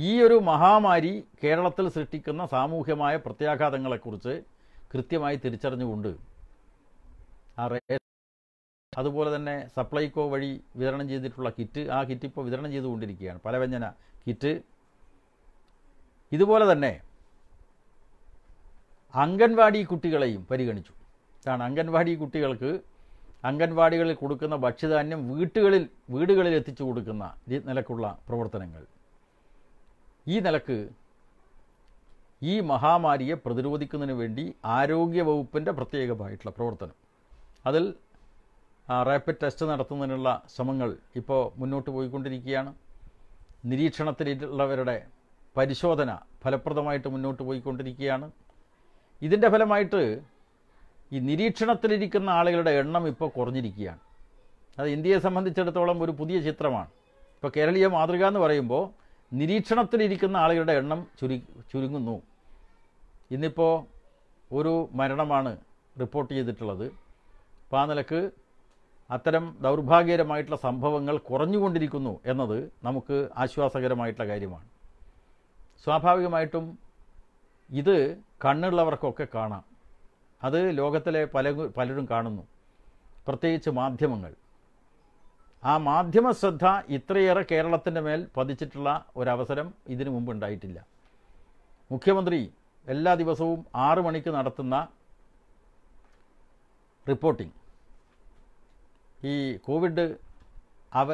ഈ ഒരു മഹാമാരി കേരളത്തിൽ സൃഷ്ടിക്കുന്ന സാമൂഹ്യമായ പ്രത്യാഘാതങ്ങളെക്കുറിച്ച് കൃത്യമായി തിരിച്ചറിഞ്ഞുകൊണ്ട് ആ അതുപോലെ തന്നെ സപ്ലൈകോ വഴി വിതരണം ചെയ്തിട്ടുള്ള കിറ്റ് ആ കിറ്റ് ഇപ്പോൾ വിതരണം ചെയ്തുകൊണ്ടിരിക്കുകയാണ് പലവ്യഞ്ജന കിറ്റ് ഇതുപോലെ തന്നെ അംഗൻവാടി കുട്ടികളെയും പരിഗണിച്ചു കാരണം അംഗൻവാടി കുട്ടികൾക്ക് അംഗൻവാടികളിൽ കൊടുക്കുന്ന ഭക്ഷ്യധാന്യം വീട്ടുകളിൽ വീടുകളിൽ എത്തിച്ചു കൊടുക്കുന്ന നിലക്കുള്ള പ്രവർത്തനങ്ങൾ ഈ നിലക്ക് ഈ മഹാമാരിയെ പ്രതിരോധിക്കുന്നതിന് വേണ്ടി ആരോഗ്യ വകുപ്പിൻ്റെ പ്രത്യേകമായിട്ടുള്ള പ്രവർത്തനം അതിൽ റാപ്പിഡ് ടെസ്റ്റ് നടത്തുന്നതിനുള്ള ശ്രമങ്ങൾ ഇപ്പോൾ മുന്നോട്ട് പോയിക്കൊണ്ടിരിക്കുകയാണ് നിരീക്ഷണത്തിലുള്ളവരുടെ പരിശോധന ഫലപ്രദമായിട്ട് മുന്നോട്ട് പോയിക്കൊണ്ടിരിക്കുകയാണ് ഇതിൻ്റെ ഫലമായിട്ട് ഈ നിരീക്ഷണത്തിലിരിക്കുന്ന ആളുകളുടെ എണ്ണം ഇപ്പോൾ കുറഞ്ഞിരിക്കുകയാണ് അത് ഇന്ത്യയെ സംബന്ധിച്ചിടത്തോളം ഒരു പുതിയ ചിത്രമാണ് ഇപ്പോൾ കേരളീയ മാതൃക എന്ന് പറയുമ്പോൾ നിരീക്ഷണത്തിലിരിക്കുന്ന ആളുകളുടെ എണ്ണം ചുരു ചുരുങ്ങുന്നു ഇന്നിപ്പോൾ ഒരു മരണമാണ് റിപ്പോർട്ട് ചെയ്തിട്ടുള്ളത് അപ്പോൾ ആ നിലക്ക് അത്തരം ദൗർഭാഗ്യകരമായിട്ടുള്ള സംഭവങ്ങൾ കുറഞ്ഞുകൊണ്ടിരിക്കുന്നു എന്നത് നമുക്ക് ആശ്വാസകരമായിട്ടുള്ള കാര്യമാണ് സ്വാഭാവികമായിട്ടും ഇത് കണ്ണുള്ളവർക്കൊക്കെ കാണാം അത് ലോകത്തിലെ പല പലരും കാണുന്നു പ്രത്യേകിച്ച് മാധ്യമങ്ങൾ ആ മാധ്യമ ശ്രദ്ധ ഇത്രയേറെ കേരളത്തിൻ്റെ മേൽ പതിച്ചിട്ടുള്ള ഒരവസരം ഇതിനു മുമ്പ് ഉണ്ടായിട്ടില്ല മുഖ്യമന്ത്രി എല്ലാ ദിവസവും ആറു മണിക്ക് നടത്തുന്ന റിപ്പോർട്ടിംഗ് ഈ കോവിഡ് അവ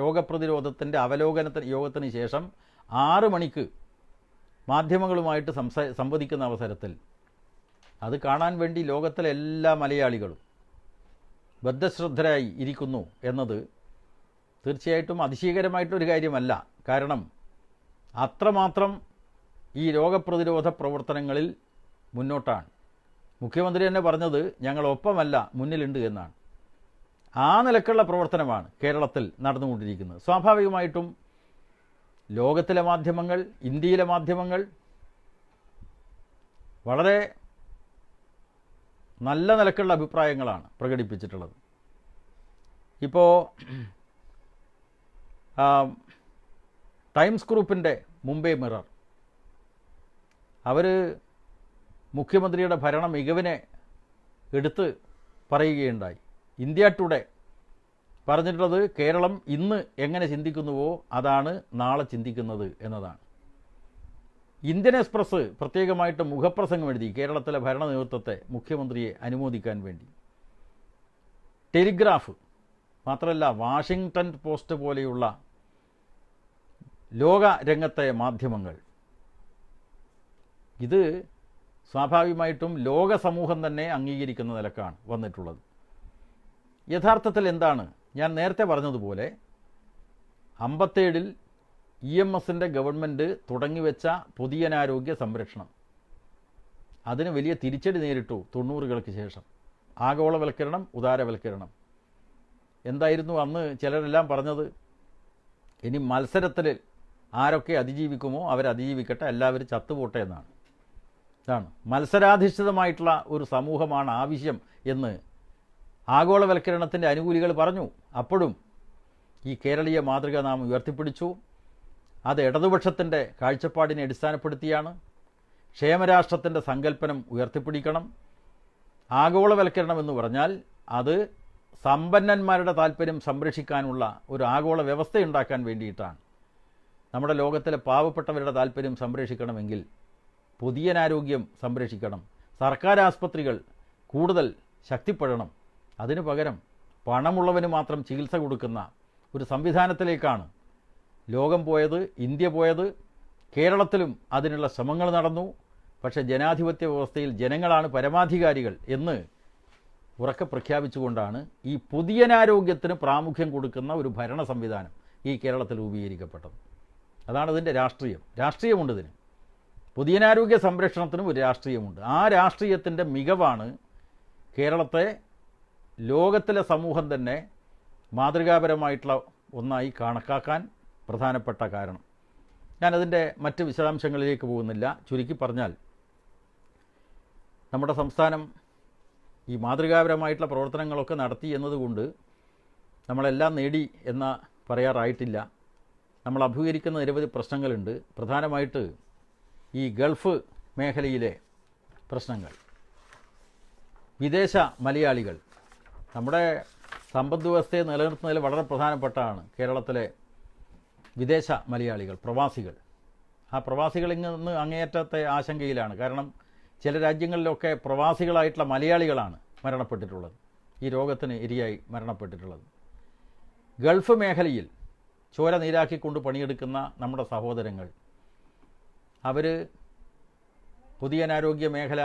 രോഗപ്രതിരോധത്തിൻ്റെ അവലോകനത്തിന് യോഗത്തിന് ശേഷം ആറ് മണിക്ക് മാധ്യമങ്ങളുമായിട്ട് സംസാ സംവദിക്കുന്ന അവസരത്തിൽ അത് കാണാൻ വേണ്ടി ലോകത്തിലെ എല്ലാ മലയാളികളും ബദ്ധശ്രദ്ധരായി ഇരിക്കുന്നു എന്നത് തീർച്ചയായിട്ടും അതിശയകരമായിട്ടൊരു കാര്യമല്ല കാരണം അത്രമാത്രം ഈ രോഗപ്രതിരോധ പ്രവർത്തനങ്ങളിൽ മുന്നോട്ടാണ് മുഖ്യമന്ത്രി തന്നെ പറഞ്ഞത് ഞങ്ങളൊപ്പമല്ല മുന്നിലുണ്ട് എന്നാണ് ആ നിലക്കുള്ള പ്രവർത്തനമാണ് കേരളത്തിൽ നടന്നുകൊണ്ടിരിക്കുന്നത് സ്വാഭാവികമായിട്ടും ലോകത്തിലെ മാധ്യമങ്ങൾ ഇന്ത്യയിലെ മാധ്യമങ്ങൾ വളരെ നല്ല നിലക്കുള്ള അഭിപ്രായങ്ങളാണ് പ്രകടിപ്പിച്ചിട്ടുള്ളത് ഇപ്പോൾ ടൈംസ് ഗ്രൂപ്പിൻ്റെ മുംബൈ മിറർ അവർ മുഖ്യമന്ത്രിയുടെ ഭരണ മികവിനെ എടുത്ത് പറയുകയുണ്ടായി ഇന്ത്യ ടുഡേ പറഞ്ഞിട്ടുള്ളത് കേരളം ഇന്ന് എങ്ങനെ ചിന്തിക്കുന്നുവോ അതാണ് നാളെ ചിന്തിക്കുന്നത് എന്നതാണ് ഇന്ത്യൻ എക്സ്പ്രസ് പ്രത്യേകമായിട്ട് മുഖപ്രസംഗം എഴുതി കേരളത്തിലെ ഭരണ നേതൃത്വത്തെ മുഖ്യമന്ത്രിയെ അനുമോദിക്കാൻ വേണ്ടി ടെലിഗ്രാഫ് മാത്രമല്ല വാഷിങ്ടൺ പോസ്റ്റ് പോലെയുള്ള ലോക രംഗത്തെ മാധ്യമങ്ങൾ ഇത് സ്വാഭാവികമായിട്ടും ലോക സമൂഹം തന്നെ അംഗീകരിക്കുന്ന നിലക്കാണ് വന്നിട്ടുള്ളത് യഥാർത്ഥത്തിൽ എന്താണ് ഞാൻ നേരത്തെ പറഞ്ഞതുപോലെ അമ്പത്തേഴിൽ ഇ എം എസിൻ്റെ ഗവൺമെൻറ് തുടങ്ങിവെച്ച പൊതുജനാരോഗ്യ സംരക്ഷണം അതിന് വലിയ തിരിച്ചടി നേരിട്ടു തൊണ്ണൂറുകൾക്ക് ശേഷം ആഗോളവൽക്കരണം ഉദാരവൽക്കരണം എന്തായിരുന്നു അന്ന് ചിലരെല്ലാം പറഞ്ഞത് ഇനി മത്സരത്തിൽ ആരൊക്കെ അതിജീവിക്കുമോ അവരതിജീവിക്കട്ടെ എല്ലാവരും ചത്തുപോട്ടെ എന്നാണ് ഇതാണ് മത്സരാധിഷ്ഠിതമായിട്ടുള്ള ഒരു സമൂഹമാണ് ആവശ്യം എന്ന് ആഗോളവൽക്കരണത്തിൻ്റെ അനുകൂലികൾ പറഞ്ഞു അപ്പോഴും ഈ കേരളീയ മാതൃക നാം ഉയർത്തിപ്പിടിച്ചു അത് ഇടതുപക്ഷത്തിൻ്റെ കാഴ്ചപ്പാടിനെ അടിസ്ഥാനപ്പെടുത്തിയാണ് ക്ഷേമരാഷ്ട്രത്തിൻ്റെ സങ്കല്പനം ഉയർത്തിപ്പിടിക്കണം ആഗോളവൽക്കരണം എന്ന് പറഞ്ഞാൽ അത് സമ്പന്നന്മാരുടെ താല്പര്യം സംരക്ഷിക്കാനുള്ള ഒരു ആഗോള വ്യവസ്ഥയുണ്ടാക്കാൻ വേണ്ടിയിട്ടാണ് നമ്മുടെ ലോകത്തിലെ പാവപ്പെട്ടവരുടെ താല്പര്യം സംരക്ഷിക്കണമെങ്കിൽ പുതിയനാരോഗ്യം സംരക്ഷിക്കണം സർക്കാർ ആസ്പത്രികൾ കൂടുതൽ ശക്തിപ്പെടണം അതിനു പകരം പണമുള്ളവന് മാത്രം ചികിത്സ കൊടുക്കുന്ന ഒരു സംവിധാനത്തിലേക്കാണ് ലോകം പോയത് ഇന്ത്യ പോയത് കേരളത്തിലും അതിനുള്ള ശ്രമങ്ങൾ നടന്നു പക്ഷേ ജനാധിപത്യ വ്യവസ്ഥയിൽ ജനങ്ങളാണ് പരമാധികാരികൾ എന്ന് ഉറക്കെ പ്രഖ്യാപിച്ചുകൊണ്ടാണ് ഈ പുതിയനാരോഗ്യത്തിന് പ്രാമുഖ്യം കൊടുക്കുന്ന ഒരു ഭരണ സംവിധാനം ഈ കേരളത്തിൽ രൂപീകരിക്കപ്പെട്ടത് അതാണ് ഇതിൻ്റെ രാഷ്ട്രീയം രാഷ്ട്രീയമുണ്ട് ഇതിന് പുതിയനാരോഗ്യ സംരക്ഷണത്തിനും ഒരു രാഷ്ട്രീയമുണ്ട് ആ രാഷ്ട്രീയത്തിൻ്റെ മികവാണ് കേരളത്തെ ലോകത്തിലെ സമൂഹം തന്നെ മാതൃകാപരമായിട്ടുള്ള ഒന്നായി കണക്കാക്കാൻ പ്രധാനപ്പെട്ട കാരണം ഞാനതിൻ്റെ മറ്റ് വിശദാംശങ്ങളിലേക്ക് പോകുന്നില്ല ചുരുക്കി പറഞ്ഞാൽ നമ്മുടെ സംസ്ഥാനം ഈ മാതൃകാപരമായിട്ടുള്ള പ്രവർത്തനങ്ങളൊക്കെ നടത്തി എന്നതുകൊണ്ട് നമ്മളെല്ലാം നേടി എന്ന പറയാറായിട്ടില്ല നമ്മൾ അഭിമുഖീകരിക്കുന്ന നിരവധി പ്രശ്നങ്ങളുണ്ട് പ്രധാനമായിട്ട് ഈ ഗൾഫ് മേഖലയിലെ പ്രശ്നങ്ങൾ വിദേശ മലയാളികൾ നമ്മുടെ സമ്പദ് വ്യവസ്ഥയെ നിലനിർത്തുന്നതിൽ വളരെ പ്രധാനപ്പെട്ടതാണ് കേരളത്തിലെ വിദേശ മലയാളികൾ പ്രവാസികൾ ആ പ്രവാസികൾ ഇന്ന് അങ്ങേയറ്റത്തെ ആശങ്കയിലാണ് കാരണം ചില രാജ്യങ്ങളിലൊക്കെ പ്രവാസികളായിട്ടുള്ള മലയാളികളാണ് മരണപ്പെട്ടിട്ടുള്ളത് ഈ രോഗത്തിന് ഇരയായി മരണപ്പെട്ടിട്ടുള്ളത് ഗൾഫ് മേഖലയിൽ ചോര നീരാക്കിക്കൊണ്ട് പണിയെടുക്കുന്ന നമ്മുടെ സഹോദരങ്ങൾ അവർ പുതിയനാരോഗ്യ മേഖല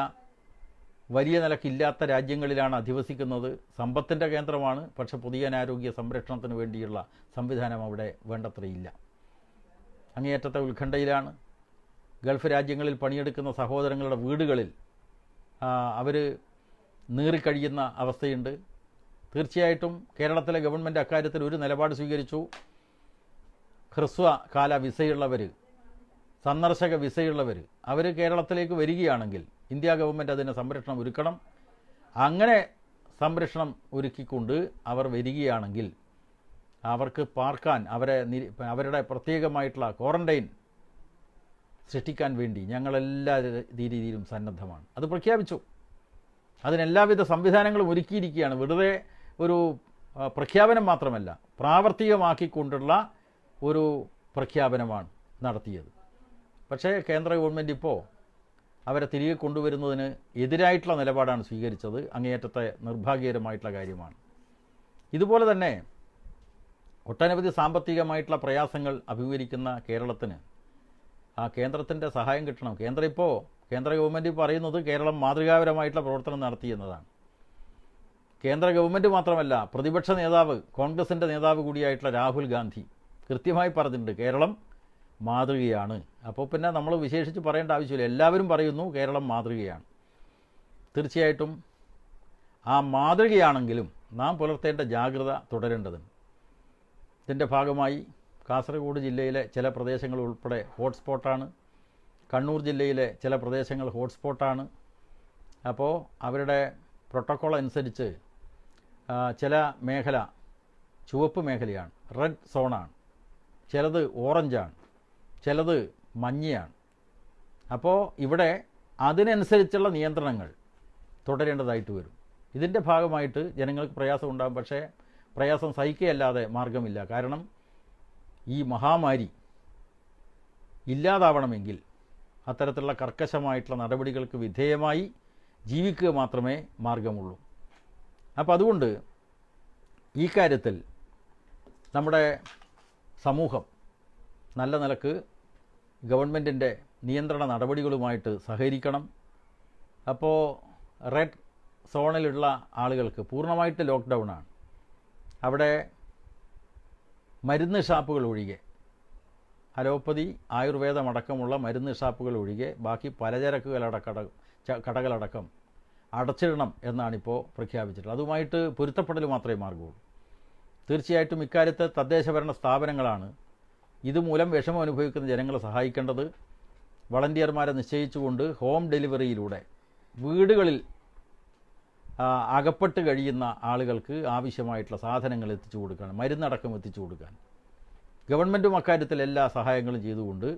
വലിയ നിലക്കില്ലാത്ത രാജ്യങ്ങളിലാണ് അധിവസിക്കുന്നത് സമ്പത്തിൻ്റെ കേന്ദ്രമാണ് പക്ഷെ പൊതുജനാരോഗ്യ സംരക്ഷണത്തിന് വേണ്ടിയുള്ള സംവിധാനം അവിടെ വേണ്ടത്രയില്ല അങ്ങേയറ്റത്തെ ഉത്കണ്ഠയിലാണ് ഗൾഫ് രാജ്യങ്ങളിൽ പണിയെടുക്കുന്ന സഹോദരങ്ങളുടെ വീടുകളിൽ അവർ നീറിക്കഴിയുന്ന അവസ്ഥയുണ്ട് തീർച്ചയായിട്ടും കേരളത്തിലെ ഗവൺമെൻറ് അക്കാര്യത്തിൽ ഒരു നിലപാട് സ്വീകരിച്ചു ഹ്രസ്വ കാല വിസയുള്ളവർ സന്ദർശക വിസയുള്ളവർ അവർ കേരളത്തിലേക്ക് വരികയാണെങ്കിൽ ഇന്ത്യ ഗവൺമെൻറ് അതിന് സംരക്ഷണം ഒരുക്കണം അങ്ങനെ സംരക്ഷണം ഒരുക്കിക്കൊണ്ട് അവർ വരികയാണെങ്കിൽ അവർക്ക് പാർക്കാൻ അവരെ അവരുടെ പ്രത്യേകമായിട്ടുള്ള ക്വാറന്റൈൻ സൃഷ്ടിക്കാൻ വേണ്ടി ഞങ്ങളെല്ലാ രീതിയിലും സന്നദ്ധമാണ് അത് പ്രഖ്യാപിച്ചു അതിനെല്ലാവിധ സംവിധാനങ്ങളും ഒരുക്കിയിരിക്കുകയാണ് വെറുതെ ഒരു പ്രഖ്യാപനം മാത്രമല്ല പ്രാവർത്തികമാക്കിക്കൊണ്ടുള്ള ഒരു പ്രഖ്യാപനമാണ് നടത്തിയത് പക്ഷേ കേന്ദ്ര ഗവൺമെൻറ് ഇപ്പോൾ അവരെ തിരികെ കൊണ്ടുവരുന്നതിന് എതിരായിട്ടുള്ള നിലപാടാണ് സ്വീകരിച്ചത് അങ്ങേയറ്റത്തെ നിർഭാഗ്യകരമായിട്ടുള്ള കാര്യമാണ് ഇതുപോലെ തന്നെ ഒട്ടനവധി സാമ്പത്തികമായിട്ടുള്ള പ്രയാസങ്ങൾ അഭിമുഖീകരിക്കുന്ന കേരളത്തിന് ആ കേന്ദ്രത്തിൻ്റെ സഹായം കിട്ടണം കേന്ദ്രം ഇപ്പോൾ കേന്ദ്ര ഗവൺമെൻറ് പറയുന്നത് കേരളം മാതൃകാപരമായിട്ടുള്ള പ്രവർത്തനം നടത്തി എന്നതാണ് കേന്ദ്ര ഗവൺമെൻറ് മാത്രമല്ല പ്രതിപക്ഷ നേതാവ് കോൺഗ്രസിൻ്റെ നേതാവ് കൂടിയായിട്ടുള്ള രാഹുൽ ഗാന്ധി കൃത്യമായി പറഞ്ഞിട്ടുണ്ട് കേരളം മാതൃകയാണ് അപ്പോൾ പിന്നെ നമ്മൾ വിശേഷിച്ച് പറയേണ്ട ആവശ്യമില്ല എല്ലാവരും പറയുന്നു കേരളം മാതൃകയാണ് തീർച്ചയായിട്ടും ആ മാതൃകയാണെങ്കിലും നാം പുലർത്തേണ്ട ജാഗ്രത തുടരേണ്ടതുണ്ട് ഇതിൻ്റെ ഭാഗമായി കാസർഗോഡ് ജില്ലയിലെ ചില പ്രദേശങ്ങൾ ഉൾപ്പെടെ ഹോട്ട്സ്പോട്ടാണ് കണ്ണൂർ ജില്ലയിലെ ചില പ്രദേശങ്ങൾ ഹോട്ട്സ്പോട്ടാണ് അപ്പോൾ അവരുടെ പ്രോട്ടോക്കോൾ അനുസരിച്ച് ചില മേഖല ചുവപ്പ് മേഖലയാണ് റെഡ് സോണാണ് ചിലത് ഓറഞ്ചാണ് ചിലത് മഞ്ഞയാണ് അപ്പോൾ ഇവിടെ അതിനനുസരിച്ചുള്ള നിയന്ത്രണങ്ങൾ തുടരേണ്ടതായിട്ട് വരും ഇതിൻ്റെ ഭാഗമായിട്ട് ജനങ്ങൾക്ക് പ്രയാസം ഉണ്ടാകും പക്ഷേ പ്രയാസം സഹിക്കുകയല്ലാതെ മാർഗമില്ല കാരണം ഈ മഹാമാരി ഇല്ലാതാവണമെങ്കിൽ അത്തരത്തിലുള്ള കർക്കശമായിട്ടുള്ള നടപടികൾക്ക് വിധേയമായി ജീവിക്കുക മാത്രമേ മാർഗമുള്ളൂ അപ്പോൾ അതുകൊണ്ട് ഈ കാര്യത്തിൽ നമ്മുടെ സമൂഹം നല്ല നിലക്ക് ഗവൺമെൻറ്റിൻ്റെ നിയന്ത്രണ നടപടികളുമായിട്ട് സഹകരിക്കണം അപ്പോൾ റെഡ് സോണിലുള്ള ആളുകൾക്ക് പൂർണ്ണമായിട്ട് ലോക്ക്ഡൗൺ ആണ് അവിടെ മരുന്ന് ഷാപ്പുകൾ ഒഴികെ അലോപ്പതി ആയുർവേദം അടക്കമുള്ള മരുന്ന് ഷാപ്പുകൾ ഒഴികെ ബാക്കി പലചരക്ക് കടകളടക്കം അടച്ചിടണം എന്നാണിപ്പോൾ പ്രഖ്യാപിച്ചിട്ടുള്ളത് അതുമായിട്ട് പൊരുത്തപ്പെടൽ മാത്രമേ മാർഗമുള്ളൂ തീർച്ചയായിട്ടും ഇക്കാര്യത്തെ തദ്ദേശഭരണ സ്ഥാപനങ്ങളാണ് ഇതുമൂലം വിഷമം അനുഭവിക്കുന്ന ജനങ്ങളെ സഹായിക്കേണ്ടത് വളണ്ടിയർമാരെ നിശ്ചയിച്ചുകൊണ്ട് ഹോം ഡെലിവറിയിലൂടെ വീടുകളിൽ അകപ്പെട്ട് കഴിയുന്ന ആളുകൾക്ക് ആവശ്യമായിട്ടുള്ള സാധനങ്ങൾ എത്തിച്ചു കൊടുക്കാൻ മരുന്നടക്കം എത്തിച്ചു കൊടുക്കാൻ ഗവൺമെൻറ്റും അക്കാര്യത്തിൽ എല്ലാ സഹായങ്ങളും ചെയ്തുകൊണ്ട്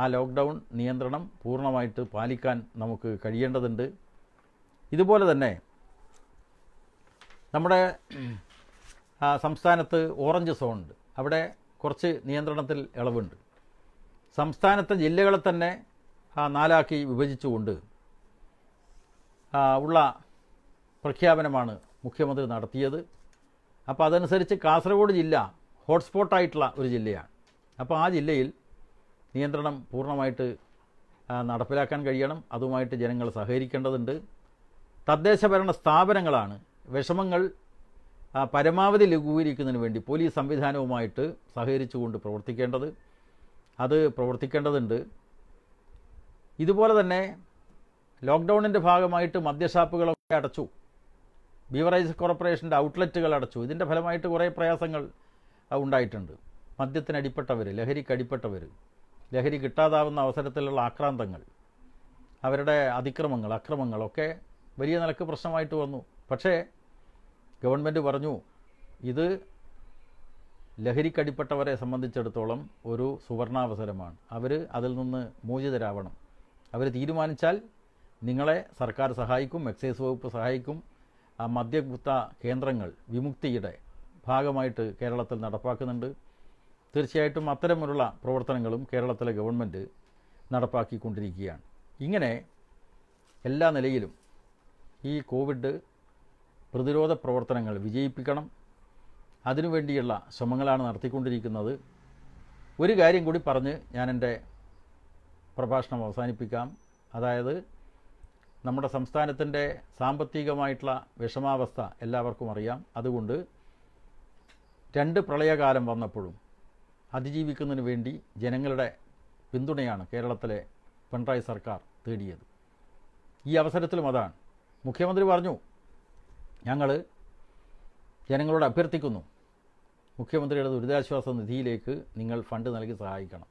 ആ ലോക്ക്ഡൗൺ നിയന്ത്രണം പൂർണ്ണമായിട്ട് പാലിക്കാൻ നമുക്ക് കഴിയേണ്ടതുണ്ട് ഇതുപോലെ തന്നെ നമ്മുടെ സംസ്ഥാനത്ത് ഓറഞ്ച് സോൺ ഉണ്ട് അവിടെ കുറച്ച് നിയന്ത്രണത്തിൽ ഇളവുണ്ട് സംസ്ഥാനത്തെ ജില്ലകളെ തന്നെ നാലാക്കി വിഭജിച്ചുകൊണ്ട് ഉള്ള പ്രഖ്യാപനമാണ് മുഖ്യമന്ത്രി നടത്തിയത് അപ്പോൾ അതനുസരിച്ച് കാസർഗോഡ് ജില്ല ഹോട്ട്സ്പോട്ടായിട്ടുള്ള ഒരു ജില്ലയാണ് അപ്പോൾ ആ ജില്ലയിൽ നിയന്ത്രണം പൂർണ്ണമായിട്ട് നടപ്പിലാക്കാൻ കഴിയണം അതുമായിട്ട് ജനങ്ങൾ സഹകരിക്കേണ്ടതുണ്ട് തദ്ദേശഭരണ സ്ഥാപനങ്ങളാണ് വിഷമങ്ങൾ പരമാവധി ലഘൂകരിക്കുന്നതിന് വേണ്ടി പോലീസ് സംവിധാനവുമായിട്ട് സഹകരിച്ചുകൊണ്ട് പ്രവർത്തിക്കേണ്ടത് അത് പ്രവർത്തിക്കേണ്ടതുണ്ട് ഇതുപോലെ തന്നെ ലോക്ക്ഡൗണിൻ്റെ ഭാഗമായിട്ട് മദ്യഷാപ്പുകളൊക്കെ അടച്ചു ബീവറേജ് കോർപ്പറേഷൻ്റെ ഔട്ട്ലെറ്റുകൾ അടച്ചു ഇതിൻ്റെ ഫലമായിട്ട് കുറേ പ്രയാസങ്ങൾ ഉണ്ടായിട്ടുണ്ട് മദ്യത്തിനടിപ്പെട്ടവർ ലഹരിക്കടിപ്പെട്ടവർ ലഹരി കിട്ടാതാവുന്ന അവസരത്തിലുള്ള ആക്രാന്തങ്ങൾ അവരുടെ അതിക്രമങ്ങൾ അക്രമങ്ങളൊക്കെ വലിയ നിലക്ക് പ്രശ്നമായിട്ട് വന്നു പക്ഷേ ഗവൺമെൻറ് പറഞ്ഞു ഇത് ലഹരിക്കടിപ്പെട്ടവരെ സംബന്ധിച്ചിടത്തോളം ഒരു സുവർണാവസരമാണ് അവർ അതിൽ നിന്ന് മോചിതരാവണം അവർ തീരുമാനിച്ചാൽ നിങ്ങളെ സർക്കാർ സഹായിക്കും എക്സൈസ് വകുപ്പ് സഹായിക്കും ആ മദ്യഗുപ്ത കേന്ദ്രങ്ങൾ വിമുക്തിയുടെ ഭാഗമായിട്ട് കേരളത്തിൽ നടപ്പാക്കുന്നുണ്ട് തീർച്ചയായിട്ടും അത്തരമുള്ള പ്രവർത്തനങ്ങളും കേരളത്തിലെ ഗവൺമെൻറ് നടപ്പാക്കിക്കൊണ്ടിരിക്കുകയാണ് ഇങ്ങനെ എല്ലാ നിലയിലും ഈ കോവിഡ് പ്രതിരോധ പ്രവർത്തനങ്ങൾ വിജയിപ്പിക്കണം അതിനുവേണ്ടിയുള്ള ശ്രമങ്ങളാണ് നടത്തിക്കൊണ്ടിരിക്കുന്നത് ഒരു കാര്യം കൂടി പറഞ്ഞ് ഞാൻ എൻ്റെ പ്രഭാഷണം അവസാനിപ്പിക്കാം അതായത് നമ്മുടെ സംസ്ഥാനത്തിൻ്റെ സാമ്പത്തികമായിട്ടുള്ള വിഷമാവസ്ഥ എല്ലാവർക്കും അറിയാം അതുകൊണ്ട് രണ്ട് പ്രളയകാലം വന്നപ്പോഴും അതിജീവിക്കുന്നതിന് വേണ്ടി ജനങ്ങളുടെ പിന്തുണയാണ് കേരളത്തിലെ പിണറായി സർക്കാർ തേടിയത് ഈ അവസരത്തിലും അതാണ് മുഖ്യമന്ത്രി പറഞ്ഞു ഞങ്ങൾ ജനങ്ങളോട് അഭ്യർത്ഥിക്കുന്നു മുഖ്യമന്ത്രിയുടെ ദുരിതാശ്വാസ നിധിയിലേക്ക് നിങ്ങൾ ഫണ്ട് നൽകി സഹായിക്കണം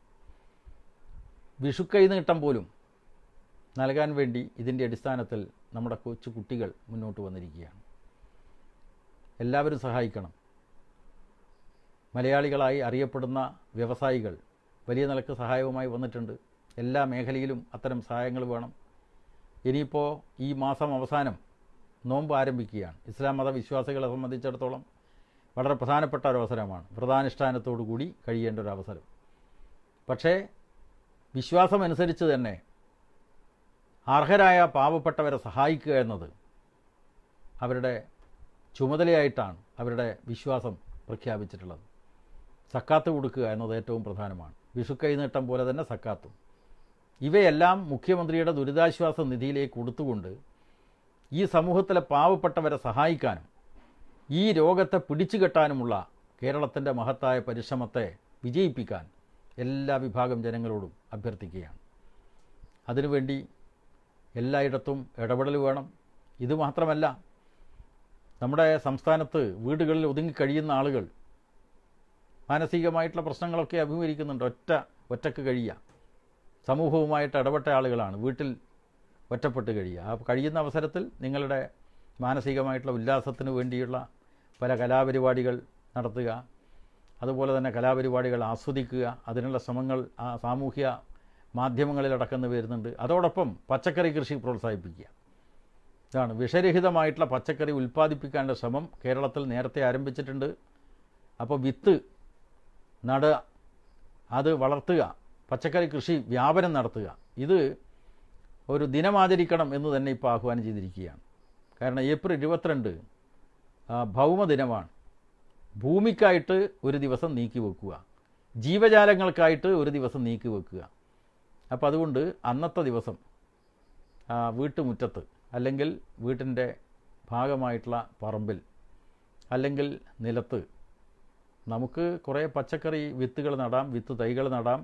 വിഷുക്കൈ നീട്ടം പോലും നൽകാൻ വേണ്ടി ഇതിൻ്റെ അടിസ്ഥാനത്തിൽ നമ്മുടെ കൊച്ചു കുട്ടികൾ മുന്നോട്ട് വന്നിരിക്കുകയാണ് എല്ലാവരും സഹായിക്കണം മലയാളികളായി അറിയപ്പെടുന്ന വ്യവസായികൾ വലിയ നിലക്ക് സഹായവുമായി വന്നിട്ടുണ്ട് എല്ലാ മേഖലയിലും അത്തരം സഹായങ്ങൾ വേണം ഇനിയിപ്പോൾ ഈ മാസം അവസാനം നോമ്പ് ആരംഭിക്കുകയാണ് ഇസ്ലാം മത വിശ്വാസികളെ സംബന്ധിച്ചിടത്തോളം വളരെ പ്രധാനപ്പെട്ട ഒരു അവസരമാണ് വ്രതാനുഷ്ഠാനത്തോടു കൂടി കഴിയേണ്ട ഒരു അവസരം പക്ഷേ വിശ്വാസമനുസരിച്ച് തന്നെ അർഹരായ പാവപ്പെട്ടവരെ സഹായിക്കുക എന്നത് അവരുടെ ചുമതലയായിട്ടാണ് അവരുടെ വിശ്വാസം പ്രഖ്യാപിച്ചിട്ടുള്ളത് സക്കാത്ത് കൊടുക്കുക എന്നത് ഏറ്റവും പ്രധാനമാണ് വിഷു കൈനീട്ടം പോലെ തന്നെ സക്കാത്തും ഇവയെല്ലാം മുഖ്യമന്ത്രിയുടെ ദുരിതാശ്വാസ നിധിയിലേക്ക് കൊടുത്തുകൊണ്ട് ഈ സമൂഹത്തിലെ പാവപ്പെട്ടവരെ സഹായിക്കാനും ഈ രോഗത്തെ പിടിച്ചുകെട്ടാനുമുള്ള കേരളത്തിൻ്റെ മഹത്തായ പരിശ്രമത്തെ വിജയിപ്പിക്കാൻ എല്ലാ വിഭാഗം ജനങ്ങളോടും അഭ്യർത്ഥിക്കുകയാണ് അതിനുവേണ്ടി എല്ലായിടത്തും ഇടപെടൽ വേണം ഇത് മാത്രമല്ല നമ്മുടെ സംസ്ഥാനത്ത് വീടുകളിൽ ഒതുങ്ങി കഴിയുന്ന ആളുകൾ മാനസികമായിട്ടുള്ള പ്രശ്നങ്ങളൊക്കെ അഭിമുഖീകരിക്കുന്നുണ്ട് ഒറ്റ ഒറ്റക്ക് കഴിയുക സമൂഹവുമായിട്ട് ഇടപെട്ട ആളുകളാണ് വീട്ടിൽ ഒറ്റപ്പെട്ട് കഴിയുക ആ കഴിയുന്ന അവസരത്തിൽ നിങ്ങളുടെ മാനസികമായിട്ടുള്ള ഉല്ലാസത്തിന് വേണ്ടിയുള്ള പല കലാപരിപാടികൾ നടത്തുക അതുപോലെ തന്നെ കലാപരിപാടികൾ ആസ്വദിക്കുക അതിനുള്ള ശ്രമങ്ങൾ ആ സാമൂഹ്യ മാധ്യമങ്ങളിൽ വരുന്നുണ്ട് അതോടൊപ്പം പച്ചക്കറി കൃഷി പ്രോത്സാഹിപ്പിക്കുക ഇതാണ് വിഷരഹിതമായിട്ടുള്ള പച്ചക്കറി ഉൽപ്പാദിപ്പിക്കാനുള്ള ശ്രമം കേരളത്തിൽ നേരത്തെ ആരംഭിച്ചിട്ടുണ്ട് അപ്പോൾ വിത്ത് നട അത് വളർത്തുക പച്ചക്കറി കൃഷി വ്യാപനം നടത്തുക ഇത് ഒരു ദിനം ആചരിക്കണം എന്ന് തന്നെ ഇപ്പോൾ ആഹ്വാനം ചെയ്തിരിക്കുകയാണ് കാരണം ഏപ്രിൽ ഇരുപത്തിരണ്ട് ഭൗമദിനമാണ് ഭൂമിക്കായിട്ട് ഒരു ദിവസം നീക്കി വെക്കുക ജീവജാലങ്ങൾക്കായിട്ട് ഒരു ദിവസം നീക്കി വെക്കുക അപ്പോൾ അതുകൊണ്ട് അന്നത്തെ ദിവസം വീട്ടുമുറ്റത്ത് അല്ലെങ്കിൽ വീട്ടിൻ്റെ ഭാഗമായിട്ടുള്ള പറമ്പിൽ അല്ലെങ്കിൽ നിലത്ത് നമുക്ക് കുറേ പച്ചക്കറി വിത്തുകൾ നടാം വിത്ത് തൈകൾ നടാം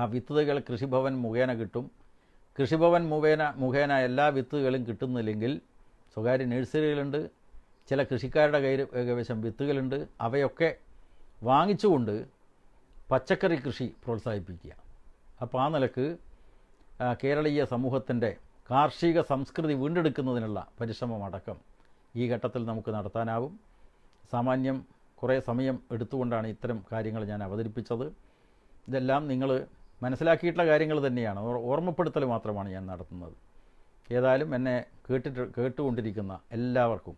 ആ വിത്ത് തൈകൾ കൃഷിഭവൻ മുഖേന കിട്ടും കൃഷിഭവൻ മുഖേന മുഖേന എല്ലാ വിത്തുകളും കിട്ടുന്നില്ലെങ്കിൽ സ്വകാര്യ നഴ്സറികളുണ്ട് ചില കൃഷിക്കാരുടെ കയ്യിൽ ഏകദേശം വിത്തുകളുണ്ട് അവയൊക്കെ വാങ്ങിച്ചുകൊണ്ട് പച്ചക്കറി കൃഷി പ്രോത്സാഹിപ്പിക്കുക അപ്പോൾ ആ നിലക്ക് കേരളീയ സമൂഹത്തിൻ്റെ കാർഷിക സംസ്കൃതി വീണ്ടെടുക്കുന്നതിനുള്ള പരിശ്രമമടക്കം ഈ ഘട്ടത്തിൽ നമുക്ക് നടത്താനാവും സാമാന്യം കുറേ സമയം എടുത്തുകൊണ്ടാണ് ഇത്തരം കാര്യങ്ങൾ ഞാൻ അവതരിപ്പിച്ചത് ഇതെല്ലാം നിങ്ങൾ മനസ്സിലാക്കിയിട്ടുള്ള കാര്യങ്ങൾ തന്നെയാണ് ഓർമ്മപ്പെടുത്തൽ മാത്രമാണ് ഞാൻ നടത്തുന്നത് ഏതായാലും എന്നെ കേട്ടിട്ട് കേട്ടുകൊണ്ടിരിക്കുന്ന എല്ലാവർക്കും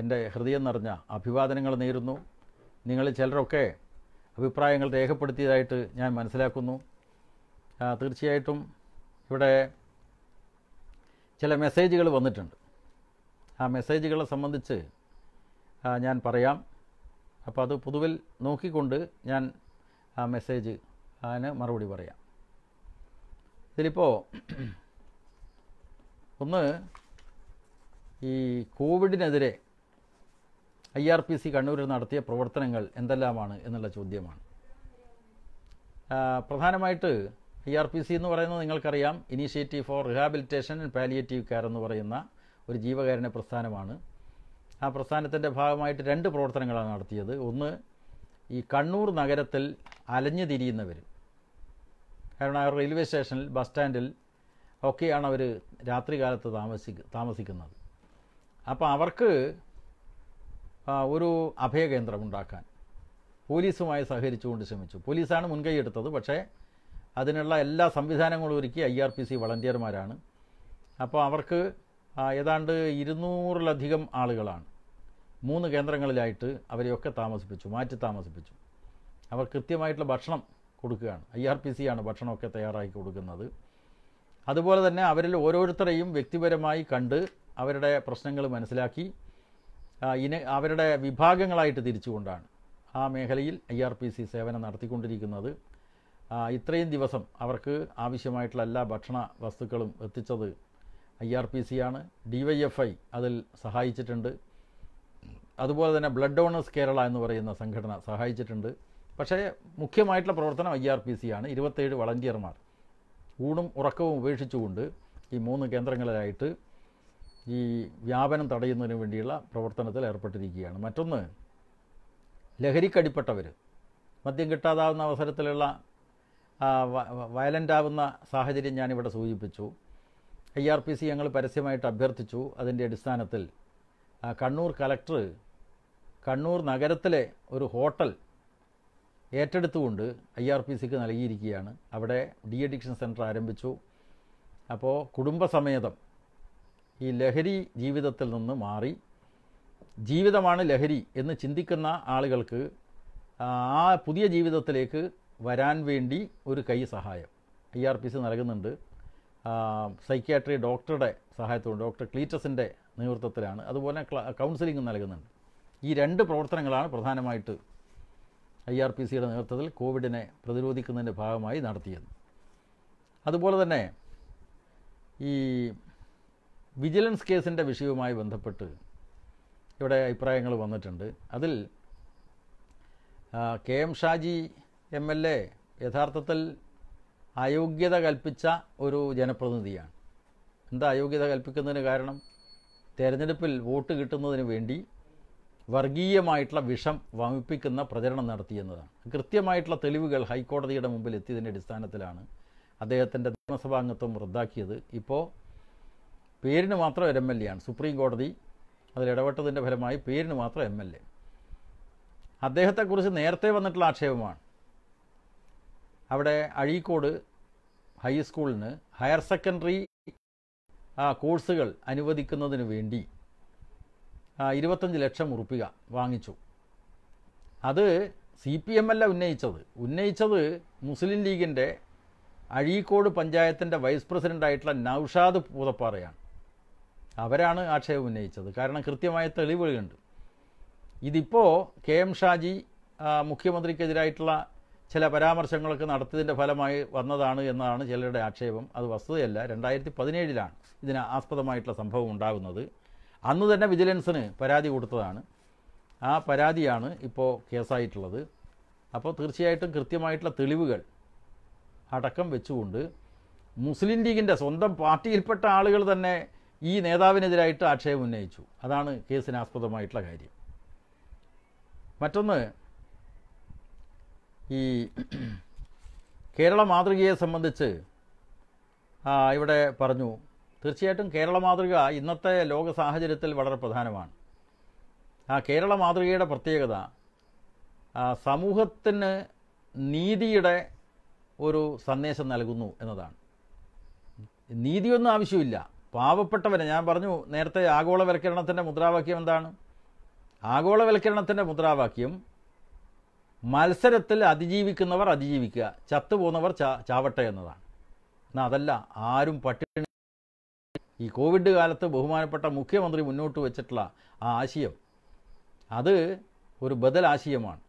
എൻ്റെ ഹൃദയം നിറഞ്ഞ അഭിവാദനങ്ങൾ നേരുന്നു നിങ്ങൾ ചിലരൊക്കെ അഭിപ്രായങ്ങൾ രേഖപ്പെടുത്തിയതായിട്ട് ഞാൻ മനസ്സിലാക്കുന്നു തീർച്ചയായിട്ടും ഇവിടെ ചില മെസ്സേജുകൾ വന്നിട്ടുണ്ട് ആ മെസ്സേജുകളെ സംബന്ധിച്ച് ഞാൻ പറയാം അപ്പോൾ അത് പൊതുവിൽ നോക്കിക്കൊണ്ട് ഞാൻ ആ മെസ്സേജ് അതിന് മറുപടി പറയാം ഇതിലിപ്പോൾ ഒന്ന് ഈ കോവിഡിനെതിരെ ഐ ആർ പി സി കണ്ണൂരിൽ നടത്തിയ പ്രവർത്തനങ്ങൾ എന്തെല്ലാമാണ് എന്നുള്ള ചോദ്യമാണ് പ്രധാനമായിട്ട് ഐ ആർ പി സി എന്ന് പറയുന്നത് നിങ്ങൾക്കറിയാം initiative for rehabilitation and palliative care എന്ന് പറയുന്ന ഒരു ജീവകാരുണ്യ പ്രസ്ഥാനമാണ് ആ പ്രസ്ഥാനത്തിൻ്റെ ഭാഗമായിട്ട് രണ്ട് പ്രവർത്തനങ്ങളാണ് നടത്തിയത് ഒന്ന് ഈ കണ്ണൂർ നഗരത്തിൽ അലഞ്ഞു തിരിയുന്നവരും കാരണം ആ റെയിൽവേ സ്റ്റേഷനിൽ ബസ് സ്റ്റാൻഡിൽ ഒക്കെയാണ് അവർ കാലത്ത് താമസിക്ക താമസിക്കുന്നത് അപ്പോൾ അവർക്ക് ഒരു അഭയകേന്ദ്രം ഉണ്ടാക്കാൻ പോലീസുമായി സഹകരിച്ചുകൊണ്ട് ശ്രമിച്ചു പോലീസാണ് മുൻകൈ എടുത്തത് പക്ഷേ അതിനുള്ള എല്ലാ സംവിധാനങ്ങളും ഒരുക്കി ഐ ആർ പി സി വളണ്ടിയർമാരാണ് അപ്പോൾ അവർക്ക് ഏതാണ്ട് ഇരുന്നൂറിലധികം ആളുകളാണ് മൂന്ന് കേന്ദ്രങ്ങളിലായിട്ട് അവരെയൊക്കെ താമസിപ്പിച്ചു മാറ്റി താമസിപ്പിച്ചു അവർ കൃത്യമായിട്ടുള്ള ഭക്ഷണം കൊടുക്കുകയാണ് ഐ ആർ പി സി ആണ് ഭക്ഷണമൊക്കെ തയ്യാറാക്കി കൊടുക്കുന്നത് അതുപോലെ തന്നെ അവരിൽ ഓരോരുത്തരെയും വ്യക്തിപരമായി കണ്ട് അവരുടെ പ്രശ്നങ്ങൾ മനസ്സിലാക്കി ഇനി അവരുടെ വിഭാഗങ്ങളായിട്ട് തിരിച്ചുകൊണ്ടാണ് ആ മേഖലയിൽ ഐ ആർ പി സി സേവനം നടത്തിക്കൊണ്ടിരിക്കുന്നത് ഇത്രയും ദിവസം അവർക്ക് ആവശ്യമായിട്ടുള്ള എല്ലാ ഭക്ഷണ വസ്തുക്കളും എത്തിച്ചത് ഐ ആർ പി സി ആണ് ഡി വൈ എഫ് ഐ അതിൽ സഹായിച്ചിട്ടുണ്ട് അതുപോലെ തന്നെ ബ്ലഡ് ഡോണേഴ്സ് കേരള എന്ന് പറയുന്ന സംഘടന സഹായിച്ചിട്ടുണ്ട് പക്ഷേ മുഖ്യമായിട്ടുള്ള പ്രവർത്തനം ഐ ആർ പി സി ആണ് ഇരുപത്തേഴ് വളണ്ടിയർമാർ ഊണും ഉറക്കവും ഉപേക്ഷിച്ചുകൊണ്ട് ഈ മൂന്ന് കേന്ദ്രങ്ങളിലായിട്ട് ഈ വ്യാപനം തടയുന്നതിന് വേണ്ടിയുള്ള പ്രവർത്തനത്തിൽ ഏർപ്പെട്ടിരിക്കുകയാണ് മറ്റൊന്ന് ലഹരിക്കടിപ്പെട്ടവർ മദ്യം കിട്ടാതാവുന്ന അവസരത്തിലുള്ള വയലൻ്റാവുന്ന ആവുന്ന സാഹചര്യം ഞാനിവിടെ സൂചിപ്പിച്ചു ഐ ആർ പി സി ഞങ്ങൾ പരസ്യമായിട്ട് അഭ്യർത്ഥിച്ചു അതിൻ്റെ അടിസ്ഥാനത്തിൽ കണ്ണൂർ കലക്ടർ കണ്ണൂർ നഗരത്തിലെ ഒരു ഹോട്ടൽ ഏറ്റെടുത്തുകൊണ്ട് ഐ ആർ പി സിക്ക് നൽകിയിരിക്കുകയാണ് അവിടെ ഡി അഡിക്ഷൻ സെൻറ്റർ ആരംഭിച്ചു അപ്പോൾ കുടുംബസമേതം ഈ ലഹരി ജീവിതത്തിൽ നിന്ന് മാറി ജീവിതമാണ് ലഹരി എന്ന് ചിന്തിക്കുന്ന ആളുകൾക്ക് ആ പുതിയ ജീവിതത്തിലേക്ക് വരാൻ വേണ്ടി ഒരു കൈ സഹായം ഐ ആർ പി സി നൽകുന്നുണ്ട് സൈക്യാട്രി ഡോക്ടറുടെ സഹായത്തോടെ ഡോക്ടർ ക്ലീറ്റസിൻ്റെ നേതൃത്വത്തിലാണ് അതുപോലെ ക്ല കൗൺസിലിംഗ് നൽകുന്നുണ്ട് ഈ രണ്ട് പ്രവർത്തനങ്ങളാണ് പ്രധാനമായിട്ട് ഐ ആർ പി സിയുടെ നേതൃത്വത്തിൽ കോവിഡിനെ പ്രതിരോധിക്കുന്നതിൻ്റെ ഭാഗമായി നടത്തിയത് അതുപോലെ തന്നെ ഈ വിജിലൻസ് കേസിൻ്റെ വിഷയവുമായി ബന്ധപ്പെട്ട് ഇവിടെ അഭിപ്രായങ്ങൾ വന്നിട്ടുണ്ട് അതിൽ K M Shaji M L A യഥാർത്ഥത്തിൽ അയോഗ്യത കൽപ്പിച്ച ഒരു ജനപ്രതിനിധിയാണ് എന്താ അയോഗ്യത കൽപ്പിക്കുന്നതിന് കാരണം തെരഞ്ഞെടുപ്പിൽ വോട്ട് കിട്ടുന്നതിന് വേണ്ടി വർഗീയമായിട്ടുള്ള വിഷം വമിപ്പിക്കുന്ന പ്രചരണം നടത്തിയെന്നതാണ് കൃത്യമായിട്ടുള്ള തെളിവുകൾ ഹൈക്കോടതിയുടെ മുമ്പിൽ എത്തിയതിൻ്റെ അടിസ്ഥാനത്തിലാണ് അദ്ദേഹത്തിൻ്റെ നിയമസഭാംഗത്വം റദ്ദാക്കിയത് ഇപ്പോൾ പേരിന് മാത്രം ഒരു എം എൽ എ ആണ് സുപ്രീം കോടതി അതിലിടപെട്ടതിൻ്റെ ഫലമായി പേരിന് മാത്രം എം എൽ എ അദ്ദേഹത്തെക്കുറിച്ച് നേരത്തെ വന്നിട്ടുള്ള ആക്ഷേപമാണ് അവിടെ അഴീക്കോട് ഹൈസ്കൂളിന് ഹയർ സെക്കൻഡറി കോഴ്സുകൾ അനുവദിക്കുന്നതിന് വേണ്ടി ഇരുപത്തഞ്ച് ലക്ഷം ഉറുപ്പിക വാങ്ങിച്ചു അത് സി പി എം അല്ല ഉന്നയിച്ചത് ഉന്നയിച്ചത് മുസ്ലിം ലീഗിൻ്റെ അഴീക്കോട് പഞ്ചായത്തിൻ്റെ വൈസ് പ്രസിഡൻ്റായിട്ടുള്ള നൌഷാദ് പൂതപ്പാറയാണ് അവരാണ് ആക്ഷേപം ഉന്നയിച്ചത് കാരണം കൃത്യമായ തെളിവുകളുണ്ട് ഇതിപ്പോൾ കെ എം ഷാജി മുഖ്യമന്ത്രിക്കെതിരായിട്ടുള്ള ചില പരാമർശങ്ങളൊക്കെ നടത്തിയതിൻ്റെ ഫലമായി വന്നതാണ് എന്നതാണ് ചിലരുടെ ആക്ഷേപം അത് വസ്തുതയല്ല രണ്ടായിരത്തി പതിനേഴിലാണ് ഇതിന് ആസ്പദമായിട്ടുള്ള സംഭവം ഉണ്ടാകുന്നത് അന്ന് തന്നെ വിജിലൻസിന് പരാതി കൊടുത്തതാണ് ആ പരാതിയാണ് ഇപ്പോൾ കേസായിട്ടുള്ളത് അപ്പോൾ തീർച്ചയായിട്ടും കൃത്യമായിട്ടുള്ള തെളിവുകൾ അടക്കം വെച്ചുകൊണ്ട് മുസ്ലിം ലീഗിൻ്റെ സ്വന്തം പാർട്ടിയിൽപ്പെട്ട ആളുകൾ തന്നെ ഈ നേതാവിനെതിരായിട്ട് ആക്ഷേപം ഉന്നയിച്ചു അതാണ് കേസിന് ആസ്പദമായിട്ടുള്ള കാര്യം മറ്റൊന്ന് ഈ കേരള മാതൃകയെ സംബന്ധിച്ച് ഇവിടെ പറഞ്ഞു തീർച്ചയായിട്ടും കേരള മാതൃക ഇന്നത്തെ ലോക സാഹചര്യത്തിൽ വളരെ പ്രധാനമാണ് ആ കേരള മാതൃകയുടെ പ്രത്യേകത സമൂഹത്തിന് നീതിയുടെ ഒരു സന്ദേശം നൽകുന്നു എന്നതാണ് നീതിയൊന്നും ആവശ്യമില്ല പാവപ്പെട്ടവരെ ഞാൻ പറഞ്ഞു നേരത്തെ ആഗോളവൽക്കരണത്തിൻ്റെ മുദ്രാവാക്യം എന്താണ് ആഗോളവൽക്കരണത്തിൻ്റെ മുദ്രാവാക്യം മത്സരത്തിൽ അതിജീവിക്കുന്നവർ അതിജീവിക്കുക ചത്തുപോകുന്നവർ ചാവട്ടെ എന്നതാണ് എന്നാൽ അതല്ല ആരും പട്ടിണി ഈ കോവിഡ് കാലത്ത് ബഹുമാനപ്പെട്ട മുഖ്യമന്ത്രി മുന്നോട്ട് വെച്ചിട്ടുള്ള ആ ആശയം അത് ഒരു ബദൽ ആശയമാണ്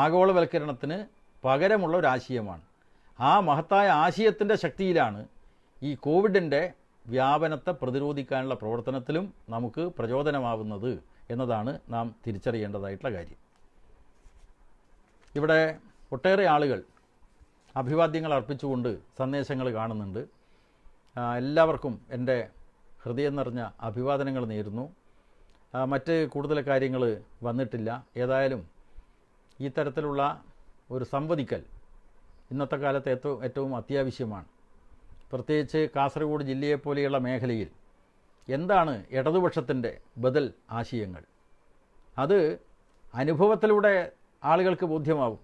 ആഗോളവൽക്കരണത്തിന് പകരമുള്ള ഒരു ആശയമാണ് ആ മഹത്തായ ആശയത്തിൻ്റെ ശക്തിയിലാണ് ഈ കോവിഡിൻ്റെ വ്യാപനത്തെ പ്രതിരോധിക്കാനുള്ള പ്രവർത്തനത്തിലും നമുക്ക് പ്രചോദനമാവുന്നത് എന്നതാണ് നാം തിരിച്ചറിയേണ്ടതായിട്ടുള്ള കാര്യം ഇവിടെ ഒട്ടേറെ ആളുകൾ അഭിവാദ്യങ്ങൾ അർപ്പിച്ചുകൊണ്ട് സന്ദേശങ്ങൾ കാണുന്നുണ്ട് എല്ലാവർക്കും എൻ്റെ ഹൃദയം നിറഞ്ഞ അഭിവാദനങ്ങൾ നേരുന്നു മറ്റ് കൂടുതൽ കാര്യങ്ങൾ വന്നിട്ടില്ല ഏതായാലും ഈ തരത്തിലുള്ള ഒരു സംവദിക്കൽ ഇന്നത്തെ കാലത്ത് ഏറ്റവും ഏറ്റവും അത്യാവശ്യമാണ് പ്രത്യേകിച്ച് കാസർഗോഡ് ജില്ലയെപ്പോലെയുള്ള മേഖലയിൽ എന്താണ് ഇടതുപക്ഷത്തിൻ്റെ ബദൽ ആശയങ്ങൾ അത് അനുഭവത്തിലൂടെ ആളുകൾക്ക് ബോധ്യമാവും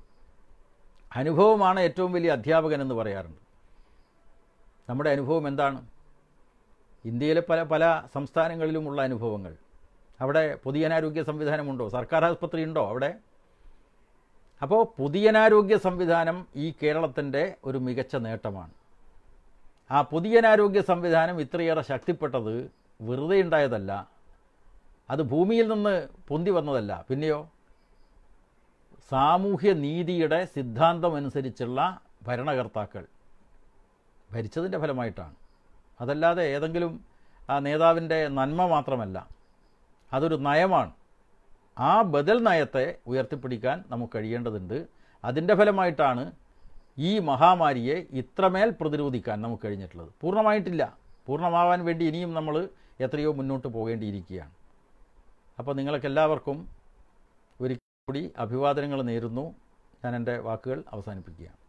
അനുഭവമാണ് ഏറ്റവും വലിയ അധ്യാപകൻ എന്ന് പറയാറുണ്ട് നമ്മുടെ അനുഭവം എന്താണ് ഇന്ത്യയിലെ പല പല സംസ്ഥാനങ്ങളിലുമുള്ള അനുഭവങ്ങൾ അവിടെ പൊതുജനാരോഗ്യ സംവിധാനമുണ്ടോ സർക്കാർ ആസ്പത്രി ഉണ്ടോ അവിടെ അപ്പോൾ പൊതുജനാരോഗ്യ സംവിധാനം ഈ കേരളത്തിൻ്റെ ഒരു മികച്ച നേട്ടമാണ് ആ പൊതുജനാരോഗ്യ സംവിധാനം ഇത്രയേറെ ശക്തിപ്പെട്ടത് വെറുതെ ഉണ്ടായതല്ല അത് ഭൂമിയിൽ നിന്ന് പൊന്തി വന്നതല്ല പിന്നെയോ സാമൂഹ്യ നീതിയുടെ സിദ്ധാന്തമനുസരിച്ചുള്ള ഭരണകർത്താക്കൾ ഭരിച്ചതിൻ്റെ ഫലമായിട്ടാണ് അതല്ലാതെ ഏതെങ്കിലും ആ നേതാവിൻ്റെ നന്മ മാത്രമല്ല അതൊരു നയമാണ് ആ ബദൽ നയത്തെ ഉയർത്തിപ്പിടിക്കാൻ നമുക്ക് കഴിയേണ്ടതുണ്ട് അതിൻ്റെ ഫലമായിട്ടാണ് ഈ മഹാമാരിയെ ഇത്രമേൽ പ്രതിരോധിക്കാൻ നമുക്ക് കഴിഞ്ഞിട്ടുള്ളത് പൂർണ്ണമായിട്ടില്ല പൂർണ്ണമാവാൻ വേണ്ടി ഇനിയും നമ്മൾ എത്രയോ മുന്നോട്ട് പോകേണ്ടിയിരിക്കുകയാണ് അപ്പോൾ നിങ്ങൾക്ക് എല്ലാവർക്കും ഒരിക്കൽ കൂടി അഭിവാദനങ്ങൾ നേരുന്നു ഞാൻ എൻ്റെ വാക്കുകൾ അവസാനിപ്പിക്കുകയാണ്